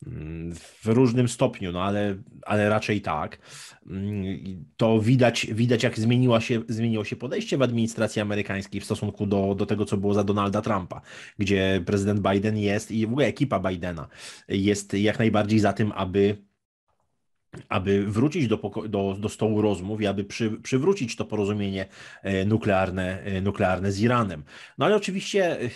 mm, w różnym stopniu, no ale, ale raczej tak, mm, to widać, widać jak zmieniła się, zmieniło się podejście w administracji amerykańskiej w stosunku do, do tego, co było za Donalda Trumpa, gdzie prezydent Biden jest i w ogóle ekipa Bidena jest jak najbardziej za tym, aby aby wrócić do, do, do stołu rozmów i aby przy, przywrócić to porozumienie e, nuklearne, e, nuklearne z Iranem. No ale oczywiście e,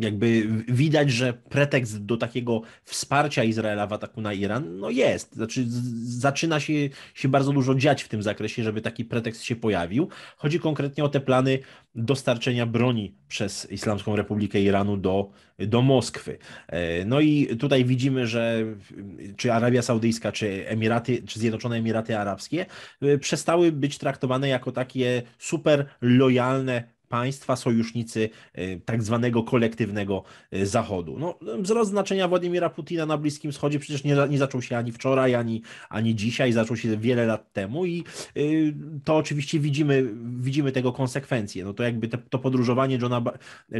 jakby widać, że pretekst do takiego wsparcia Izraela w ataku na Iran no jest. Znaczy, zaczyna się, się bardzo dużo dziać w tym zakresie, żeby taki pretekst się pojawił. Chodzi konkretnie o te plany dostarczenia broni przez Islamską Republikę Iranu do, do Moskwy. E, no i tutaj widzimy, że e, czy Arabia Saudyjska, czy Emiraty, czy Zjednoczone Emiraty Arabskie e, przestały być traktowane jako takie super lojalne państwa sojusznicy e, tak zwanego kolektywnego e, Zachodu. No, wzrost znaczenia Władimira Putina na Bliskim Wschodzie przecież nie, nie zaczął się ani wczoraj, ani, ani dzisiaj, zaczął się wiele lat temu i e, to oczywiście widzimy, widzimy tego konsekwencje. No to jakby te, to podróżowanie Johna,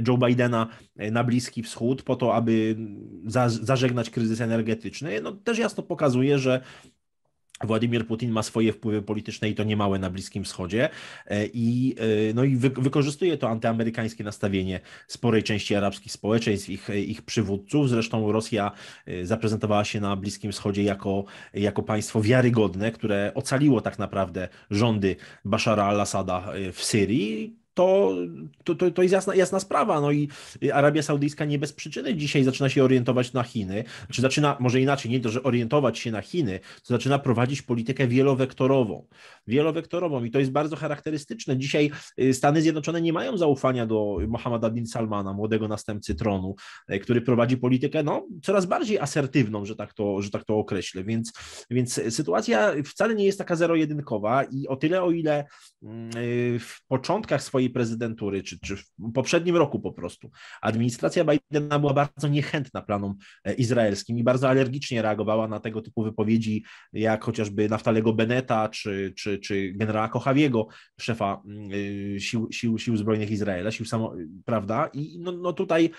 Joe Bidena na Bliski Wschód po to, aby mm, za, zażegnać kryzys energetyczny, no też jasno pokazuje, że Władimir Putin ma swoje wpływy polityczne i to niemałe na Bliskim Wschodzie e, i, e, no i wy, wykorzystuje to antyamerykańskie nastawienie sporej części arabskich społeczeństw, ich, ich przywódców. Zresztą Rosja e, zaprezentowała się na Bliskim Wschodzie jako, jako państwo wiarygodne, które ocaliło tak naprawdę rządy Bashara al-Assada w Syrii, to, to, to, to jest jasna, jasna sprawa. No i Arabia Saudyjska nie bez przyczyny dzisiaj zaczyna się orientować na Chiny, czy zaczyna, może inaczej, nie to, że orientować się na Chiny, to zaczyna prowadzić politykę wielowektorową. Wielowektorową i to jest bardzo charakterystyczne. Dzisiaj y, Stany Zjednoczone nie mają zaufania do Mohammada bin Salmana, młodego następcy tronu, y, który prowadzi politykę no, coraz bardziej asertywną, że tak to, że tak to określę. Więc, więc sytuacja wcale nie jest taka zero-jedynkowa i o tyle, o ile mm, y, w początkach swojej prezydentury, czy, czy w poprzednim roku po prostu, administracja Bidena była bardzo niechętna planom e, izraelskim i bardzo alergicznie reagowała na tego typu wypowiedzi, jak chociażby Naftalego Beneta, czy, czy, czy generała Kochawiego, szefa mm, e, sił, sił, sił zbrojnych Izraela, sił samo, prawda? I no, no tutaj,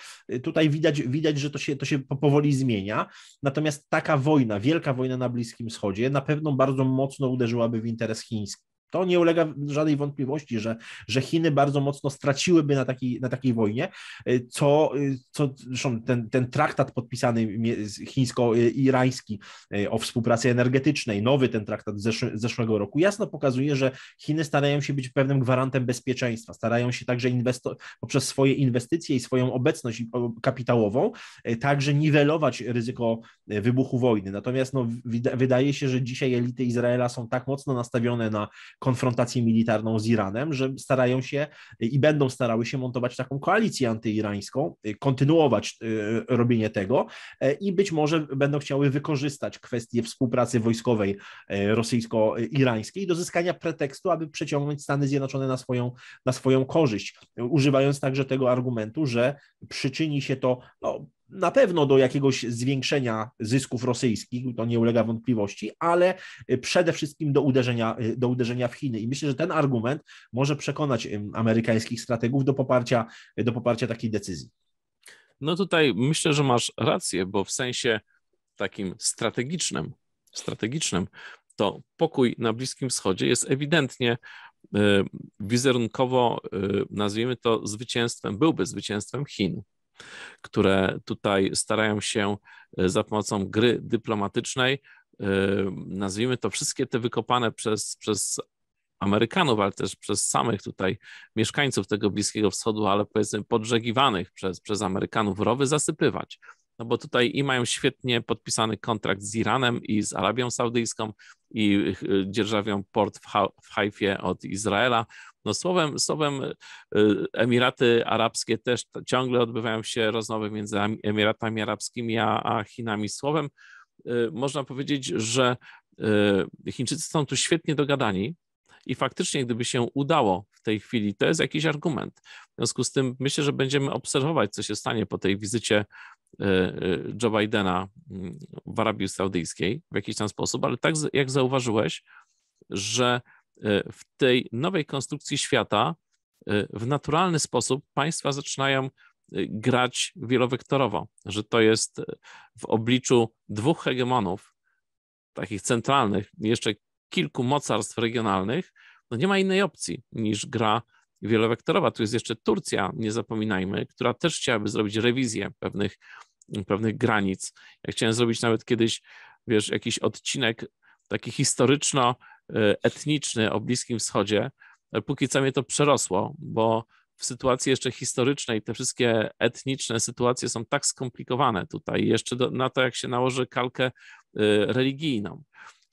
tutaj widać, widać, że to się, to się powoli zmienia. Natomiast taka wojna, wielka wojna na Bliskim Wschodzie na pewno bardzo mocno uderzyłaby w interes chiński. To nie ulega żadnej wątpliwości, że, że Chiny bardzo mocno straciłyby na takiej, na takiej wojnie, y, co, y, co zresztą ten, ten traktat podpisany chińsko-irański y, o współpracy energetycznej, nowy ten traktat z zeszłego roku, jasno pokazuje, że Chiny starają się być pewnym gwarantem bezpieczeństwa, starają się także poprzez swoje inwestycje i swoją obecność kapitałową także niwelować ryzyko wybuchu wojny. Natomiast no, wydaje się, że dzisiaj elity Izraela są tak mocno nastawione na konfrontację militarną z Iranem, że starają się i będą starały się montować taką koalicję antyirańską, y, kontynuować y, robienie tego e, i być może będą chciały wykorzystać kwestię współpracy wojskowej e, rosyjsko-irańskiej do zyskania pretekstu, aby przeciągnąć Stany Zjednoczone na swoją, na swoją korzyść, używając także tego argumentu, że przyczyni się to no, na pewno do jakiegoś zwiększenia zysków rosyjskich, to nie ulega wątpliwości, ale y, przede wszystkim do uderzenia, y, do uderzenia w Chiny. I myślę, że ten argument może przekonać amerykańskich strategów do poparcia, y, do poparcia takiej decyzji. No tutaj myślę, że masz rację, bo w sensie takim strategicznym, strategicznym to pokój na Bliskim Wschodzie jest ewidentnie wizerunkowo, nazwijmy to zwycięstwem, byłby zwycięstwem Chin które tutaj starają się e, za pomocą gry dyplomatycznej, e, nazwijmy to wszystkie te wykopane przez, przez Amerykanów, ale też przez samych tutaj mieszkańców tego Bliskiego Wschodu, ale powiedzmy podżegiwanych przez, przez Amerykanów rowy zasypywać no bo tutaj i mają świetnie podpisany kontrakt z Iranem i z Arabią Saudyjską i y, dzierżawią port w, ha w Haifie od Izraela. No słowem, słowem y, Emiraty Arabskie też ciągle odbywają się rozmowy między Emiratami Arabskimi a, a Chinami. Słowem y, można powiedzieć, że Chińczycy są tu świetnie dogadani, i faktycznie, gdyby się udało w tej chwili, to jest jakiś argument. W związku z tym myślę, że będziemy obserwować, co się stanie po tej wizycie Y, y, Joe Bidena mm, w Arabii Saudyjskiej w jakiś tam sposób, ale tak jak zauważyłeś, że y, w tej nowej konstrukcji świata w naturalny sposób państwa zaczynają grać wielowektorowo, że to jest w obliczu dwóch hegemonów, takich centralnych, jeszcze kilku mocarstw regionalnych, no nie ma innej opcji niż gra wielowektorowa. Tu jest jeszcze Turcja, nie zapominajmy, która też chciałaby zrobić rewizję pewnych, pewnych granic. Ja chciałem zrobić nawet kiedyś, wiesz, jakiś odcinek taki historyczno-etniczny e, o Bliskim Wschodzie, ale póki co mnie to przerosło, bo w sytuacji jeszcze historycznej te wszystkie etniczne sytuacje są tak skomplikowane tutaj, jeszcze do, na to, jak się nałoży kalkę e, religijną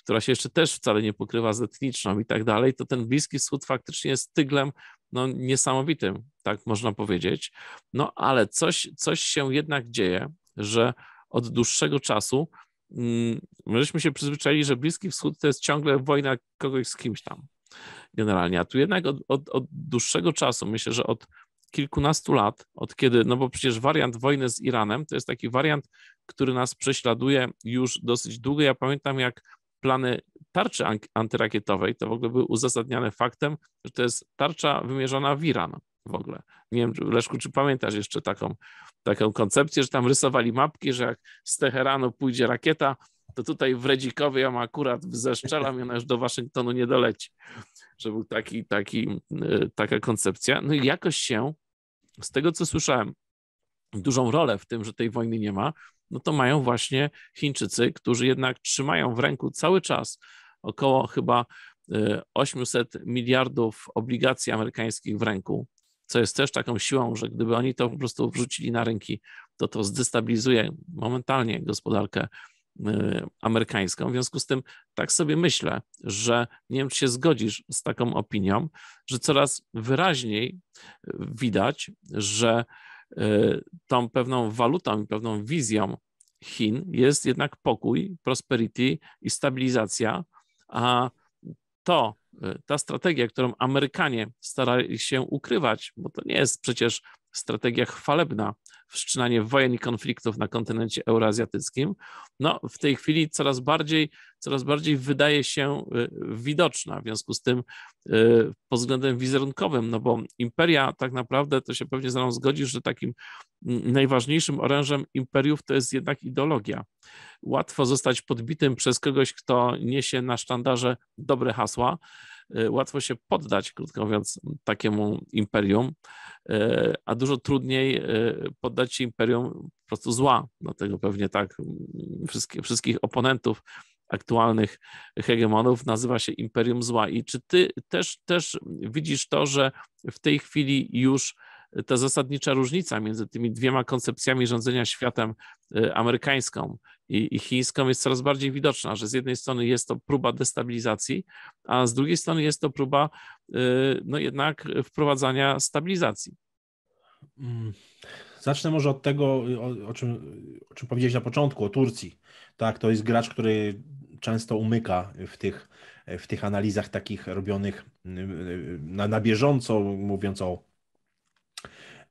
która się jeszcze też wcale nie pokrywa z etniczną i tak dalej, to ten Bliski Wschód faktycznie jest tyglem no, niesamowitym, tak można powiedzieć. No ale coś, coś się jednak dzieje, że od dłuższego czasu myśmy mm, się przyzwyczaili, że Bliski Wschód to jest ciągle wojna kogoś z kimś tam generalnie, a tu jednak od, od, od dłuższego czasu, myślę, że od kilkunastu lat, od kiedy, no bo przecież wariant wojny z Iranem to jest taki wariant, który nas prześladuje już dosyć długo. Ja pamiętam, jak plany tarczy antyrakietowej to w ogóle były uzasadniane faktem, że to jest tarcza wymierzona w Iran w ogóle. Nie wiem, Leszku, czy pamiętasz jeszcze taką, taką koncepcję, że tam rysowali mapki, że jak z Teheranu pójdzie rakieta, to tutaj w Redzikowie mam akurat zeszczelam i ona już do Waszyngtonu nie doleci. Że był taki, taki, y, taka koncepcja. No i jakoś się, z tego co słyszałem dużą rolę w tym, że tej wojny nie ma, no to mają właśnie Chińczycy, którzy jednak trzymają w ręku cały czas około chyba 800 e, miliardów obligacji amerykańskich w ręku, co jest też taką siłą, że gdyby oni to po prostu wrzucili na rynki, to to zdestabilizuje momentalnie gospodarkę e, amerykańską. W związku z tym tak sobie myślę, że nie wiem, czy się zgodzisz z taką opinią, że coraz wyraźniej e, widać, że Y, tą pewną walutą i pewną wizją Chin jest jednak pokój, prosperity i stabilizacja, a to, y, ta strategia, którą Amerykanie starali się ukrywać, bo to nie jest przecież strategia chwalebna, wszczynanie wojen i konfliktów na kontynencie eurazjatyckim, no w tej chwili coraz bardziej coraz bardziej wydaje się y, widoczna. W związku z tym y, pod względem wizerunkowym, no bo imperia tak naprawdę, to się pewnie ze mną zgodzisz, że takim najważniejszym orężem imperiów to jest jednak ideologia. Łatwo zostać podbitym przez kogoś, kto niesie na sztandarze dobre hasła, y, łatwo się poddać, krótko mówiąc, takiemu imperium, a dużo trudniej poddać się imperium po prostu zła. Dlatego pewnie tak mm, wszystkie, wszystkich oponentów aktualnych hegemonów, nazywa się Imperium Zła. I czy ty też, też widzisz to, że w tej chwili już ta zasadnicza różnica między tymi dwiema koncepcjami rządzenia światem y, amerykańską i, i, chińską jest coraz bardziej widoczna, że z jednej strony jest to próba destabilizacji, a z drugiej strony jest to próba y, no jednak wprowadzania stabilizacji. Mm. Zacznę może od tego, o, o, czym, o czym powiedziałeś na początku, o Turcji. Tak, to jest gracz, który często umyka w tych, w tych analizach takich robionych mm, na, na bieżąco, mówiąc o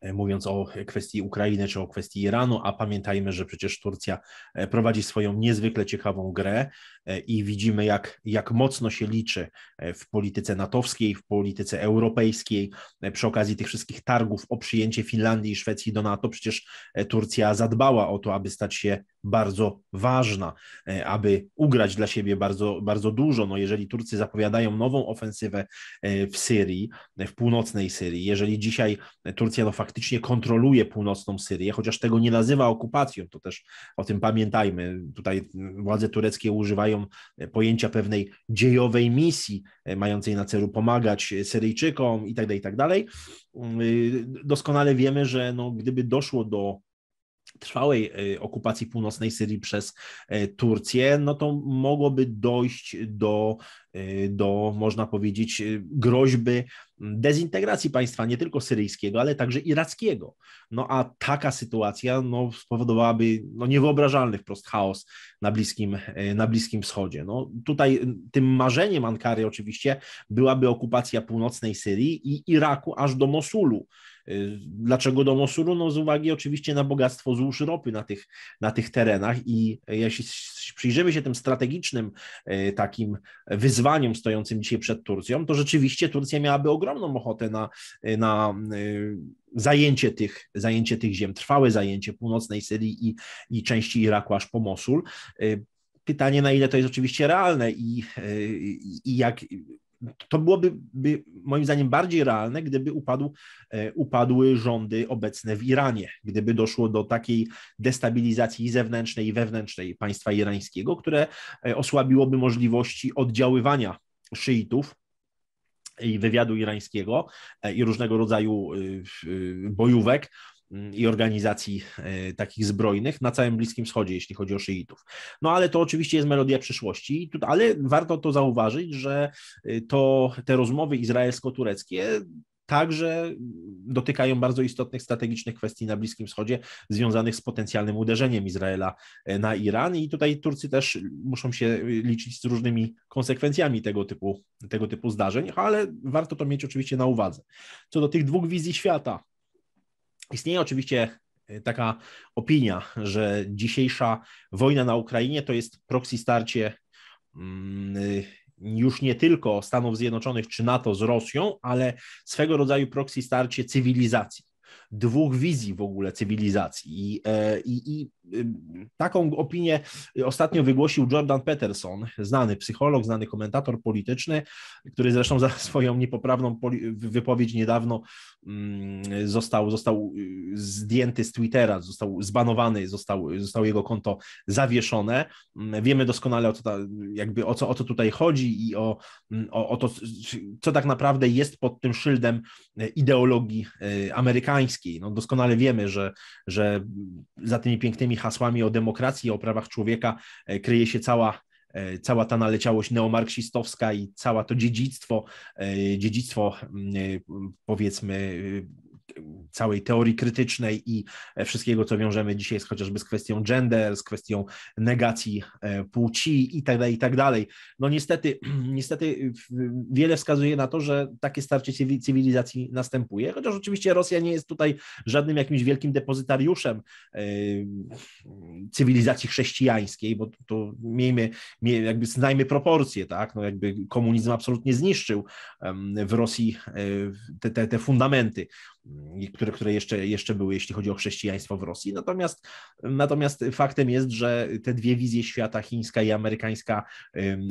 E, mówiąc o kwestii Ukrainy czy o kwestii Iranu, a pamiętajmy, że przecież Turcja e, prowadzi swoją niezwykle ciekawą grę e, i widzimy, jak, jak mocno się liczy w polityce natowskiej, w polityce europejskiej, przy okazji tych wszystkich targów o przyjęcie Finlandii i Szwecji do NATO. Przecież Turcja zadbała o to, aby stać się bardzo ważna, e, aby ugrać dla siebie bardzo, bardzo dużo. No jeżeli Turcy zapowiadają nową ofensywę e, w Syrii, e, w północnej Syrii, jeżeli dzisiaj Turcja no faktycznie kontroluje północną Syrię, chociaż tego nie nazywa okupacją, to też o tym pamiętajmy. Tutaj władze tureckie używają pojęcia pewnej dziejowej misji, mającej na celu pomagać Syryjczykom itd., tak itd. Tak mm, y, doskonale wiemy, że no, gdyby doszło do trwałej e, okupacji północnej Syrii przez e, Turcję, no to mogłoby dojść do, e, do można powiedzieć, groźby dezintegracji państwa nie tylko syryjskiego, ale także irackiego. No a taka sytuacja no, spowodowałaby no, niewyobrażalny wprost chaos na Bliskim, na Bliskim Wschodzie. No, tutaj tym marzeniem Ankary oczywiście byłaby okupacja północnej Syrii i Iraku aż do Mosulu Dlaczego do Mosulu? No z uwagi oczywiście na bogactwo złóż ropy na tych, na tych terenach i jeśli przyjrzymy się tym strategicznym e, takim wyzwaniom stojącym dzisiaj przed Turcją, to rzeczywiście Turcja miałaby ogromną ochotę na, e, na e, zajęcie tych, zajęcie tych ziem, trwałe zajęcie północnej Syrii i, i części Iraku aż po Mosul. Pytanie, na ile to jest oczywiście realne i, i, i jak to byłoby by, moim zdaniem bardziej realne, gdyby upadł, e, upadły rządy obecne w Iranie, gdyby doszło do takiej destabilizacji zewnętrznej i wewnętrznej państwa irańskiego, które e, osłabiłoby możliwości oddziaływania szyitów i wywiadu irańskiego e, i różnego rodzaju y, y, bojówek Mm, i organizacji e, takich zbrojnych na całym Bliskim Wschodzie, jeśli chodzi o szyitów. No ale to oczywiście jest melodia przyszłości, ale warto to zauważyć, że y, to, te rozmowy izraelsko-tureckie także dotykają bardzo istotnych strategicznych kwestii na Bliskim Wschodzie związanych z potencjalnym uderzeniem Izraela e, na Iran i tutaj Turcy też muszą się y, liczyć z różnymi konsekwencjami tego typu, tego typu zdarzeń, ale warto to mieć oczywiście na uwadze. Co do tych dwóch wizji świata, Istnieje oczywiście e, taka opinia, że dzisiejsza wojna na Ukrainie to jest proxy starcie mm, e, już nie tylko Stanów Zjednoczonych czy NATO z Rosją, ale swego rodzaju proxy starcie cywilizacji dwóch wizji w ogóle cywilizacji. I, e, i, i y, taką opinię ostatnio wygłosił Jordan Peterson, znany psycholog, znany komentator polityczny, który zresztą za swoją niepoprawną wypowiedź niedawno mm, został, został y, zdjęty z Twittera, został zbanowany, został, jego konto zawieszone. Mm, wiemy doskonale, o co, ta, jakby o co, o co tutaj chodzi i o, mm, o, o to, co tak naprawdę jest pod tym szyldem e, ideologii e, amerykańskiej no doskonale wiemy, że, że za tymi pięknymi hasłami o demokracji, o prawach człowieka e, kryje się cała e, cała ta naleciałość neomarksistowska i cała to dziedzictwo, e, dziedzictwo mm, powiedzmy całej teorii krytycznej i e, wszystkiego, co wiążemy dzisiaj z chociażby z kwestią gender, z kwestią negacji e, płci i tak dalej, i tak dalej. No niestety, niestety wiele wskazuje na to, że takie starcie cywilizacji następuje, chociaż oczywiście Rosja nie jest tutaj żadnym jakimś wielkim depozytariuszem e, cywilizacji chrześcijańskiej, bo to miejmy, jakby znajmy proporcje, tak, no jakby komunizm absolutnie zniszczył w Rosji te, te, te fundamenty które, które jeszcze, jeszcze były, jeśli chodzi o chrześcijaństwo w Rosji. Natomiast, natomiast faktem jest, że te dwie wizje świata, chińska i amerykańska,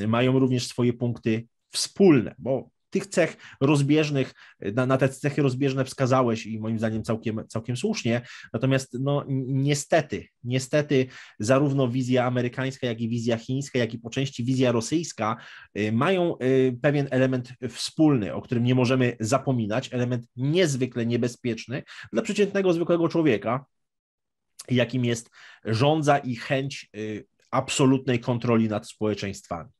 mają również swoje punkty wspólne, bo tych cech rozbieżnych, y, na, na, te cechy rozbieżne wskazałeś i moim zdaniem całkiem, całkiem słusznie. Natomiast no, niestety, niestety zarówno wizja amerykańska, jak i wizja chińska, jak i po części wizja rosyjska y, mają y, pewien element wspólny, o którym nie możemy zapominać, element niezwykle niebezpieczny dla przeciętnego, zwykłego człowieka, jakim jest rządza i chęć absolutnej kontroli nad społeczeństwami.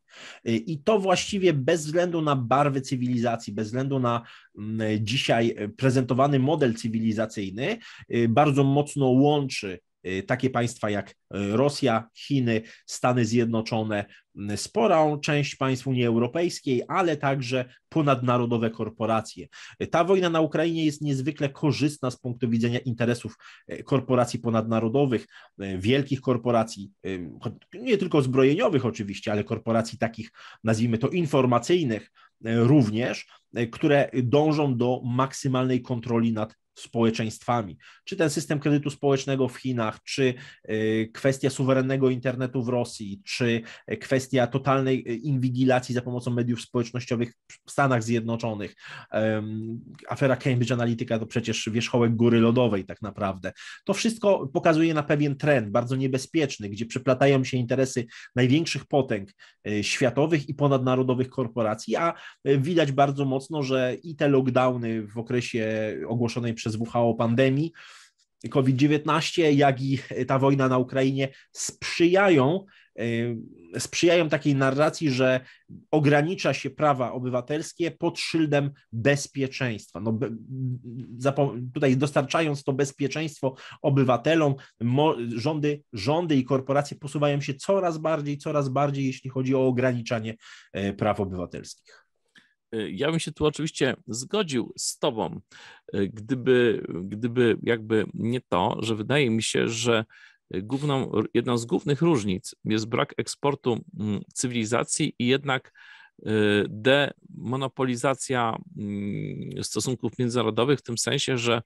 Y, I to właściwie bez względu na barwy cywilizacji, bez względu na mm, dzisiaj prezentowany model cywilizacyjny, y, bardzo mocno łączy Y, takie państwa jak y, Rosja, Chiny, Stany Zjednoczone, mm, sporą część państw Unii Europejskiej, ale także ponadnarodowe korporacje. Y, ta wojna na Ukrainie jest niezwykle korzystna z punktu widzenia interesów korporacji ponadnarodowych, wielkich korporacji, nie tylko zbrojeniowych oczywiście, ale korporacji takich, nazwijmy to, informacyjnych również, które dążą do maksymalnej kontroli nad społeczeństwami. Czy ten system kredytu społecznego w Chinach, czy y, kwestia suwerennego internetu w Rosji, czy y, kwestia totalnej y, inwigilacji za pomocą mediów społecznościowych w Stanach Zjednoczonych. Afera Cambridge Analytica to przecież wierzchołek góry lodowej tak naprawdę. To wszystko pokazuje na pewien trend bardzo niebezpieczny, gdzie przeplatają się interesy największych potęg światowych i ponadnarodowych korporacji, a widać bardzo mocno, że i te lockdowny w okresie ogłoszonej przez przez WHO pandemii COVID-19, jak i ta wojna na Ukrainie sprzyjają, y, sprzyjają takiej narracji, że ogranicza się prawa obywatelskie pod szyldem bezpieczeństwa. No, tutaj dostarczając to bezpieczeństwo obywatelom, rządy, rządy i korporacje posuwają się coraz bardziej, coraz bardziej, jeśli chodzi o ograniczanie y, praw obywatelskich. Y, ja bym się tu oczywiście zgodził z Tobą, y, gdyby, gdyby jakby nie to, że wydaje mi się, że y, główną, jedną z głównych różnic jest brak eksportu mm, cywilizacji i jednak demonopolizacja mm, stosunków międzynarodowych w tym sensie, że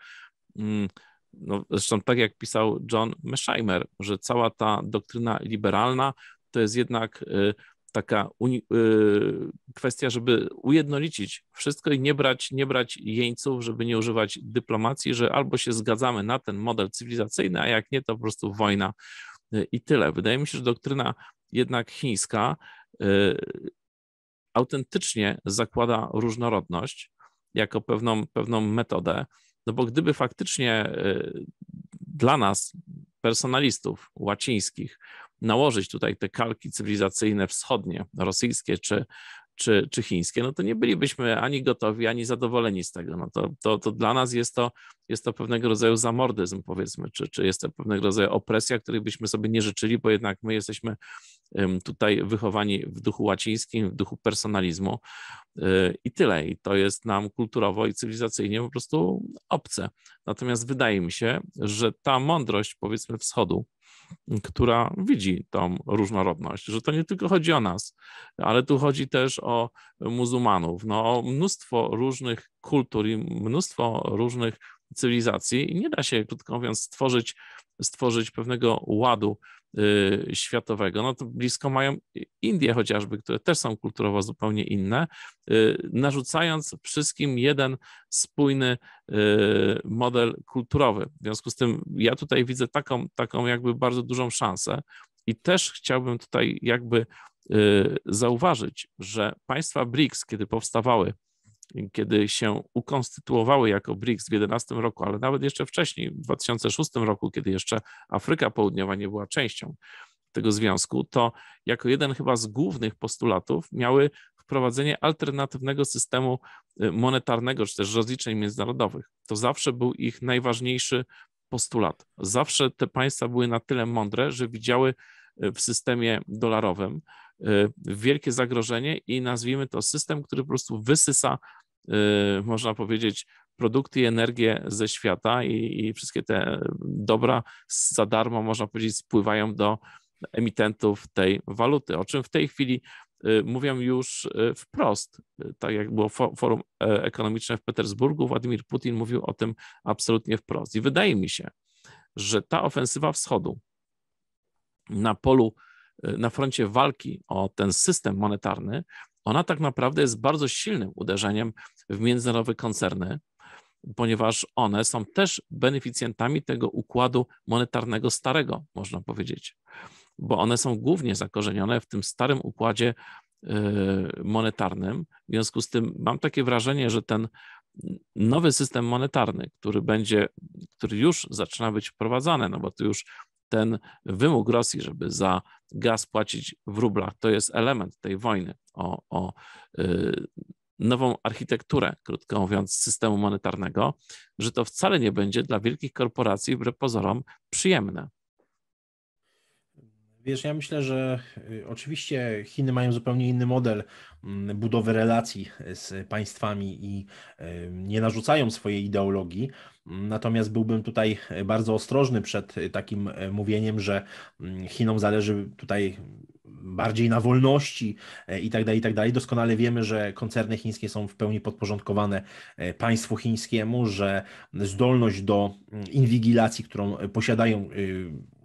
mm, no, zresztą tak jak pisał John Mearsheimer, że cała ta doktryna liberalna to jest jednak taka uni- y, kwestia, żeby ujednolicić wszystko i nie brać, nie brać jeńców, żeby nie używać dyplomacji, że albo się zgadzamy na ten model cywilizacyjny, a jak nie, to po prostu wojna y, i tyle. Wydaje mi się, że doktryna jednak chińska y, autentycznie zakłada różnorodność jako pewną, pewną metodę, no bo gdyby faktycznie dla nas, personalistów łacińskich, nałożyć tutaj te kalki cywilizacyjne wschodnie, rosyjskie czy, czy, czy chińskie, no to nie bylibyśmy ani gotowi, ani zadowoleni z tego. No to, to, to dla nas jest to, jest to pewnego rodzaju zamordyzm, powiedzmy, czy, czy jest to pewnego rodzaju opresja, której byśmy sobie nie życzyli, bo jednak my jesteśmy tutaj wychowani w duchu łacińskim, w duchu personalizmu y, i tyle. I to jest nam kulturowo i cywilizacyjnie po prostu obce. Natomiast wydaje mi się, że ta mądrość, powiedzmy, wschodu, która widzi tą różnorodność, że to nie tylko chodzi o nas, ale tu chodzi też o muzułmanów, no, o mnóstwo różnych kultur i mnóstwo różnych cywilizacji i nie da się, krótko mówiąc, stworzyć, stworzyć pewnego ładu y, światowego. No to blisko mają Indie chociażby, które też są kulturowo zupełnie inne, y, narzucając wszystkim jeden spójny y, model kulturowy. W związku z tym ja tutaj widzę taką, taką jakby bardzo dużą szansę i też chciałbym tutaj jakby zauważyć, że państwa BRICS, kiedy powstawały kiedy się ukonstytuowały jako BRICS w 2011 roku, ale nawet jeszcze wcześniej, w 2006 roku, kiedy jeszcze Afryka Południowa nie była częścią tego związku, to jako jeden chyba z głównych postulatów miały wprowadzenie alternatywnego systemu y, monetarnego czy też rozliczeń międzynarodowych. To zawsze był ich najważniejszy postulat. Zawsze te państwa były na tyle mądre, że widziały y, w systemie dolarowym y, wielkie zagrożenie i nazwijmy to system, który po prostu wysysa Y, można powiedzieć, produkty i energię ze świata i, i wszystkie te dobra za darmo, można powiedzieć, spływają do emitentów tej waluty, o czym w tej chwili y, mówią już y, wprost. Tak jak było forum e, ekonomiczne w Petersburgu, Władimir Putin mówił o tym absolutnie wprost. I wydaje mi się, że ta ofensywa wschodu na polu, na froncie walki o ten system monetarny ona tak naprawdę jest bardzo silnym uderzeniem w międzynarodowe koncerny, ponieważ one są też beneficjentami tego układu monetarnego starego, można powiedzieć, bo one są głównie zakorzenione w tym starym układzie y, monetarnym. W związku z tym mam takie wrażenie, że ten nowy system monetarny, który będzie, który już zaczyna być wprowadzany, no bo tu już ten wymóg Rosji, żeby za gaz płacić w rublach, to jest element tej wojny o, o y, nową architekturę, krótko mówiąc, systemu monetarnego, że to wcale nie będzie dla wielkich korporacji, wbrew pozorom, przyjemne. Wiesz, ja myślę, że y, oczywiście Chiny mają zupełnie inny model mm, budowy relacji y, z państwami i y, nie narzucają swojej ideologii. Mm, natomiast byłbym tutaj bardzo ostrożny przed takim mówieniem, że mm, Chinom zależy tutaj bardziej na wolności i tak dalej, i tak dalej. Doskonale wiemy, że koncerny chińskie są w pełni podporządkowane państwu chińskiemu, że zdolność do inwigilacji, którą posiadają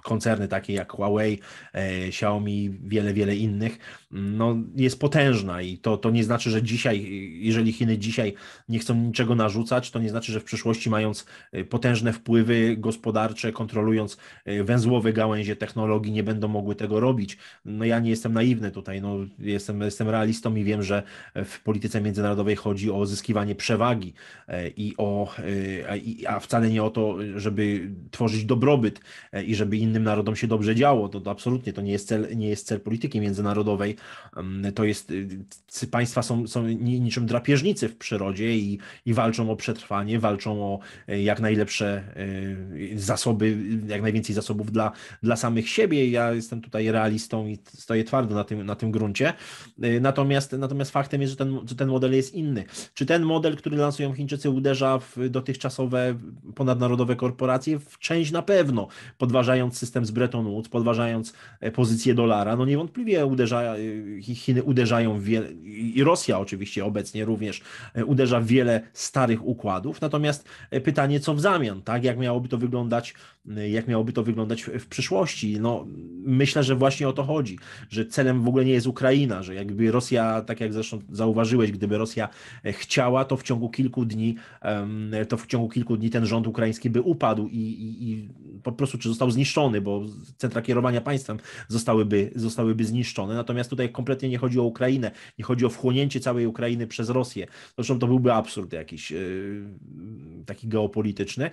koncerny takie jak Huawei, e, Xiaomi, wiele, wiele innych no, jest potężna i to, to nie znaczy, że dzisiaj, jeżeli Chiny dzisiaj nie chcą niczego narzucać, to nie znaczy, że w przyszłości mając y, potężne wpływy gospodarcze, kontrolując y, węzłowe gałęzie technologii, nie będą mogły tego robić. No ja nie jestem naiwny tutaj, no, jestem, jestem realistą i wiem, że w polityce międzynarodowej chodzi o zyskiwanie przewagi e, i o, e, a wcale nie o to, żeby tworzyć dobrobyt e, i żeby innym narodom się dobrze działo. To, to absolutnie to nie jest cel, nie jest cel polityki międzynarodowej to jest, y, ci państwa są, są niczym drapieżnicy w przyrodzie i, i walczą o przetrwanie, walczą o y, jak najlepsze y, zasoby, jak najwięcej zasobów dla, dla samych siebie. Ja jestem tutaj realistą i stoję twardo na tym, na tym gruncie. Natomiast, natomiast faktem jest, że ten, że ten model jest inny. Czy ten model, który lansują Chińczycy, uderza w dotychczasowe ponadnarodowe korporacje? W część na pewno, podważając system z Bretton Woods, podważając e, pozycję dolara, no niewątpliwie uderza Chiny uderzają w wiele, i Rosja oczywiście obecnie również e, uderza w wiele starych układów. Natomiast e, pytanie, co w zamian, tak? Jak miałoby to wyglądać, e, jak miałoby to wyglądać w przyszłości? No, myślę, że właśnie o to chodzi, że celem w ogóle nie jest Ukraina, że jakby Rosja, tak jak zresztą zauważyłeś, gdyby Rosja chciała, to w ciągu kilku dni, to w ciągu kilku dni ten rząd ukraiński by upadł i, i, i po prostu czy został zniszczony, bo centra kierowania państwem zostałyby, zostałyby zniszczone. Natomiast tutaj kompletnie nie chodzi o Ukrainę, nie chodzi o wchłonięcie całej Ukrainy przez Rosję. Zresztą to byłby absurd jakiś e, taki geopolityczny.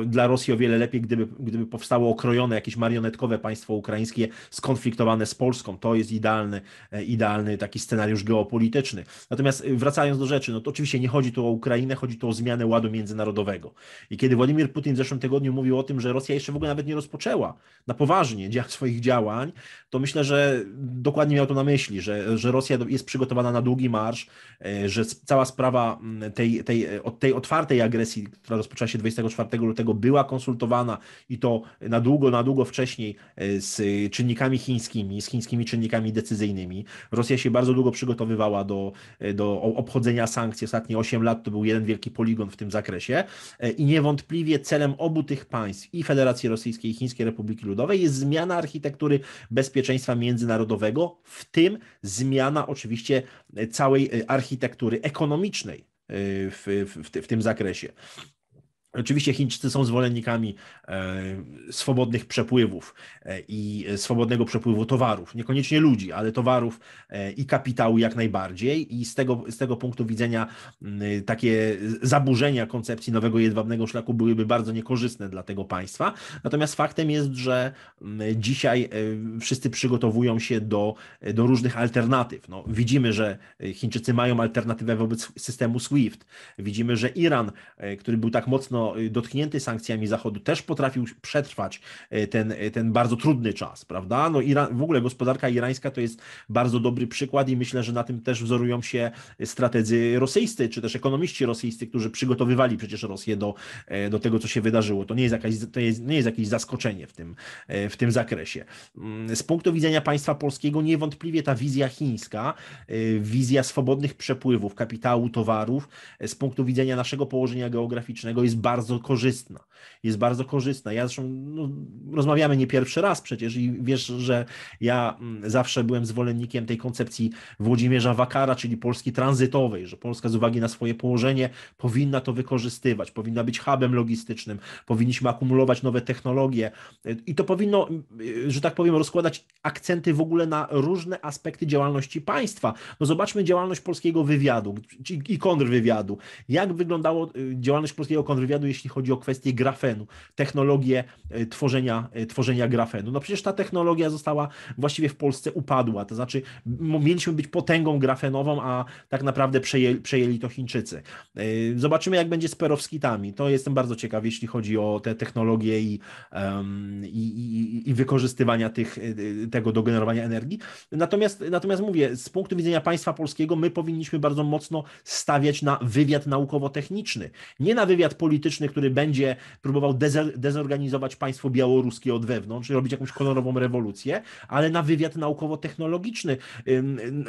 E, dla Rosji o wiele lepiej, gdyby, gdyby powstało okrojone jakieś marionetkowe państwo ukraińskie skonfliktowane z Polską. To jest idealny, e, idealny taki scenariusz geopolityczny. Natomiast wracając do rzeczy, no to oczywiście nie chodzi tu o Ukrainę, chodzi tu o zmianę ładu międzynarodowego. I kiedy Władimir Putin w zeszłym tygodniu mówił o tym, że Rosja jeszcze w ogóle nawet nie rozpoczęła na poważnie swoich działań, to myślę, że do dokładnie miał to na myśli, że, że Rosja jest przygotowana na długi marsz, e, że cała sprawa mm, tej, tej, e, tej otwartej agresji, która rozpoczęła się 24 lutego, była konsultowana i to na długo, na długo wcześniej e, z czynnikami chińskimi, z chińskimi czynnikami decyzyjnymi. Rosja się bardzo długo przygotowywała do, do obchodzenia sankcji. Ostatnie 8 lat to był jeden wielki poligon w tym zakresie i niewątpliwie celem obu tych państw i Federacji Rosyjskiej i Chińskiej Republiki Ludowej jest zmiana architektury bezpieczeństwa międzynarodowego, w tym zmiana oczywiście całej e, architektury ekonomicznej e, w, w, w, w tym zakresie. Oczywiście Chińczycy są zwolennikami e, swobodnych przepływów e, i e, swobodnego przepływu towarów, niekoniecznie ludzi, ale towarów i kapitału jak najbardziej. I z tego, z tego punktu widzenia takie zaburzenia koncepcji nowego jedwabnego szlaku byłyby bardzo niekorzystne dla tego państwa. Natomiast faktem jest, że dzisiaj wszyscy przygotowują się do, do różnych alternatyw. No, widzimy, że Chińczycy mają alternatywę wobec systemu SWIFT. Widzimy, że Iran, który był tak mocno mocno y, dotknięty sankcjami Zachodu, też potrafił przetrwać y, ten, y, ten bardzo trudny czas, prawda? No Iran, w ogóle gospodarka irańska to jest bardzo dobry przykład i myślę, że na tym też wzorują się strategzy rosyjscy, czy też ekonomiści rosyjscy, którzy przygotowywali przecież Rosję do, e, do tego, co się wydarzyło. To nie jest, jakaś, to jest, nie jest jakieś zaskoczenie w tym, e, w tym zakresie. Mm, z punktu widzenia państwa polskiego niewątpliwie ta wizja chińska, e, wizja swobodnych przepływów kapitału, towarów, z punktu widzenia naszego położenia geograficznego jest bardzo bardzo korzystna. Jest bardzo korzystna. Ja zresztą no, rozmawiamy nie pierwszy raz przecież i wiesz, że ja mm, zawsze byłem zwolennikiem tej koncepcji Włodzimierza Wakara, czyli Polski tranzytowej, że Polska z uwagi na swoje położenie powinna to wykorzystywać, powinna być hubem logistycznym, powinniśmy akumulować nowe technologie i to powinno, y, że tak powiem, rozkładać akcenty w ogóle na różne aspekty działalności państwa. No zobaczmy działalność polskiego wywiadu i kontrwywiadu. Jak wyglądało y, działalność polskiego kontrwywiadu wywiadu, jeśli chodzi o kwestię grafenu, technologię e, tworzenia, e, tworzenia grafenu. No przecież ta technologia została właściwie w Polsce upadła, to znaczy mieliśmy być potęgą grafenową, a tak naprawdę przejęli, przejęli to Chińczycy. E, zobaczymy, jak będzie z perowskitami. To jestem bardzo ciekaw, jeśli chodzi o te technologie i, um, i, i, i wykorzystywania tych, tego do generowania energii. Natomiast, natomiast mówię, z punktu widzenia państwa polskiego, my powinniśmy bardzo mocno stawiać na wywiad naukowo-techniczny, nie na wywiad polityczny, polityczny, który będzie próbował dezorganizować państwo białoruskie od wewnątrz, robić jakąś kolorową rewolucję, ale na wywiad naukowo-technologiczny,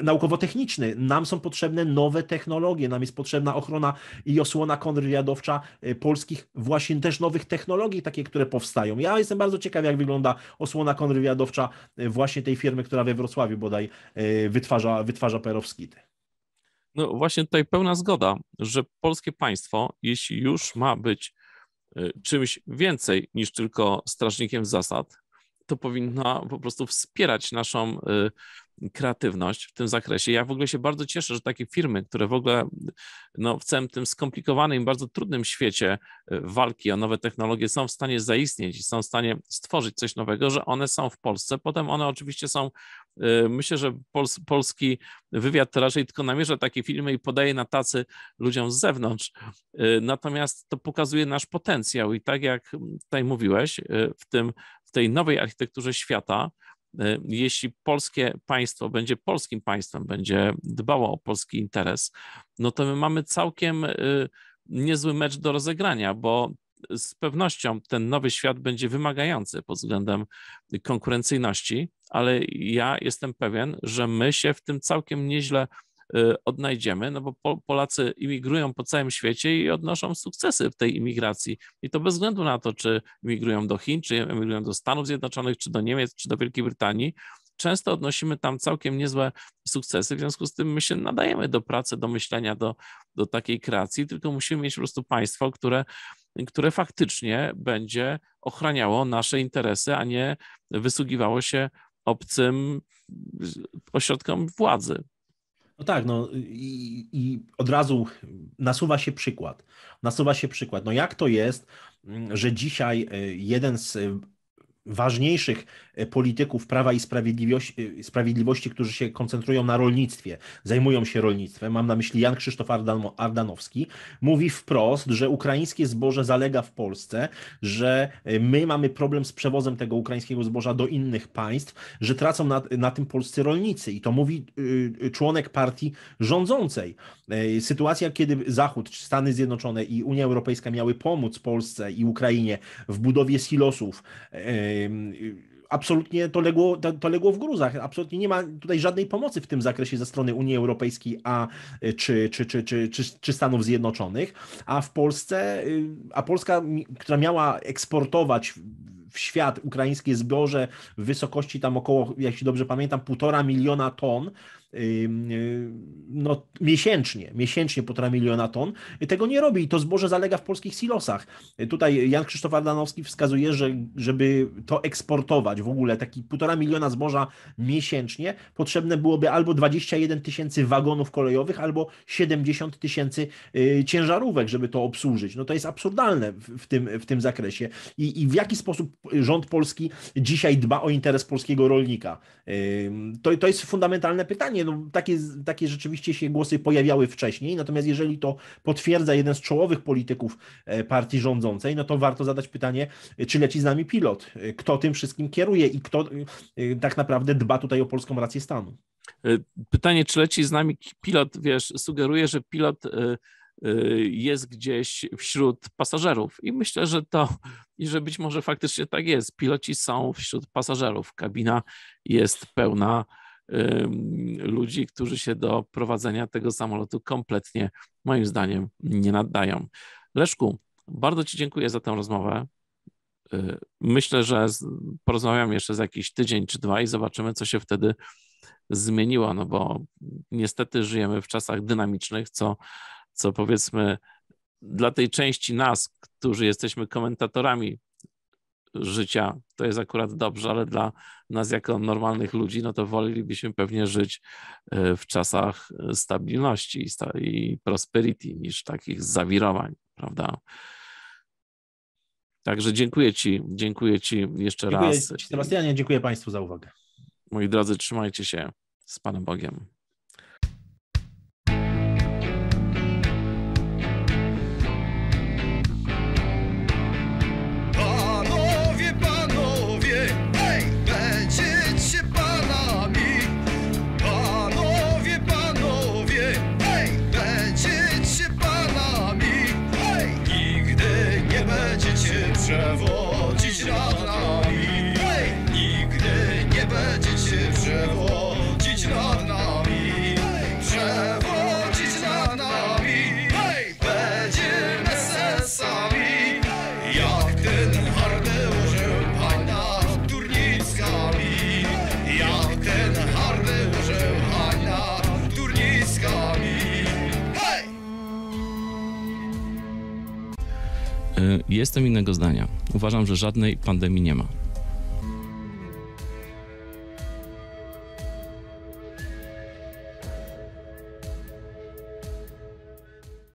naukowo-techniczny. Nam są potrzebne nowe technologie, nam jest potrzebna ochrona i osłona kontrwywiadowcza y, polskich właśnie też nowych technologii, takie, które powstają. Ja jestem bardzo ciekaw, jak wygląda osłona kontrwywiadowcza y, właśnie tej firmy, która we Wrocławiu bodaj y, wytwarza, wytwarza perowskity. No właśnie tutaj pełna zgoda, że polskie państwo, jeśli już ma być y, czymś więcej niż tylko strażnikiem zasad, to powinno po prostu wspierać naszą y, kreatywność w tym zakresie. Ja w ogóle się bardzo cieszę, że takie firmy, które w ogóle no, w całym tym skomplikowanym, bardzo trudnym świecie y, walki o nowe technologie są w stanie zaistnieć i są w stanie stworzyć coś nowego, że one są w Polsce. Potem one oczywiście są Y, myślę, że pols polski wywiad raczej tylko namierza takie filmy i podaje na tacy ludziom z zewnątrz. Y, natomiast to pokazuje nasz potencjał i tak jak tutaj mówiłeś, y, w, tym, w tej nowej architekturze świata, jeśli polskie państwo będzie polskim państwem, będzie dbało o polski interes, no to my mamy całkiem niezły mecz do rozegrania, bo z pewnością ten nowy świat będzie wymagający pod względem konkurencyjności, ale ja jestem pewien, że my się w tym całkiem nieźle y, odnajdziemy, no bo Polacy imigrują po całym świecie i odnoszą sukcesy w tej imigracji. I to bez względu na to, czy imigrują do Chin, czy imigrują do Stanów Zjednoczonych, czy do Niemiec, czy do Wielkiej Brytanii, często odnosimy tam całkiem niezłe sukcesy, w związku z tym my się nadajemy do pracy, do myślenia, do, do takiej kreacji, tylko musimy mieć po prostu państwo, które, które faktycznie będzie ochraniało nasze interesy, a nie wysługiwało się obcym ośrodkom władzy. No tak, no i, i, od razu nasuwa się przykład. Nasuwa się przykład. No jak to jest, że dzisiaj e, jeden z ważniejszych e, polityków Prawa i Sprawiedliwości, e, Sprawiedliwości, którzy się koncentrują na rolnictwie, zajmują się rolnictwem, mam na myśli Jan Krzysztof Ardanowski, mówi wprost, że ukraińskie zboże zalega w Polsce, że e, my mamy problem z przewozem tego ukraińskiego zboża do innych państw, że tracą na, na tym polscy rolnicy i to mówi członek partii rządzącej. Sytuacja, kiedy Zachód, Stany Zjednoczone i Unia Europejska miały pomóc Polsce i Ukrainie w budowie silosów, Absolutnie to legło, to legło w gruzach. Absolutnie nie ma tutaj żadnej pomocy w tym zakresie ze strony Unii Europejskiej a, e, czy, czy, czy, czy, czy, czy Stanów Zjednoczonych, a w Polsce, e, a Polska, która miała eksportować w świat ukraińskie zboże w wysokości tam około, jak się dobrze pamiętam, półtora miliona ton, Y, no, miesięcznie, miesięcznie półtora miliona ton, tego nie robi i to zboże zalega w polskich silosach. Tutaj Jan Krzysztof Ardanowski wskazuje, że żeby to eksportować w ogóle, taki półtora miliona zboża miesięcznie, potrzebne byłoby albo 21 tysięcy wagonów kolejowych, albo 70 tysięcy y, ciężarówek, żeby to obsłużyć. No to jest absurdalne w tym, w tym zakresie. I, I w jaki sposób rząd polski dzisiaj dba o interes polskiego rolnika? To, to jest fundamentalne pytanie no, takie, takie rzeczywiście się głosy pojawiały wcześniej, natomiast jeżeli to potwierdza jeden z czołowych polityków e, partii rządzącej, no to warto zadać pytanie, e, czy leci z nami pilot, e, kto tym wszystkim kieruje i kto tak naprawdę dba tutaj o polską rację stanu. Pytanie, czy leci z nami pilot, wiesz, sugeruje, że pilot jest gdzieś wśród pasażerów. I myślę, że to i że być może faktycznie tak jest. Piloci są wśród pasażerów. Kabina jest pełna ludzi, którzy się do prowadzenia tego samolotu kompletnie, moim zdaniem, nie nadają. Leszku, bardzo Ci dziękuję za tę rozmowę. Y, myślę, że porozmawiam jeszcze za jakiś tydzień czy dwa i zobaczymy, co się wtedy zmieniło, no bo niestety żyjemy w czasach dynamicznych, co, co powiedzmy dla tej części nas, którzy jesteśmy komentatorami życia, to jest akurat dobrze, ale dla nas, jako normalnych ludzi, no to wolelibyśmy pewnie żyć e, w czasach e, stabilności i prosperity niż takich zawirowań, prawda? Także dziękuję Ci, dziękuję Ci jeszcze dziękuję raz. Sebastianie, dziękuję Państwu za uwagę. Moi drodzy, trzymajcie się z Panem Bogiem. Jestem innego zdania. Uważam, że żadnej pandemii nie ma.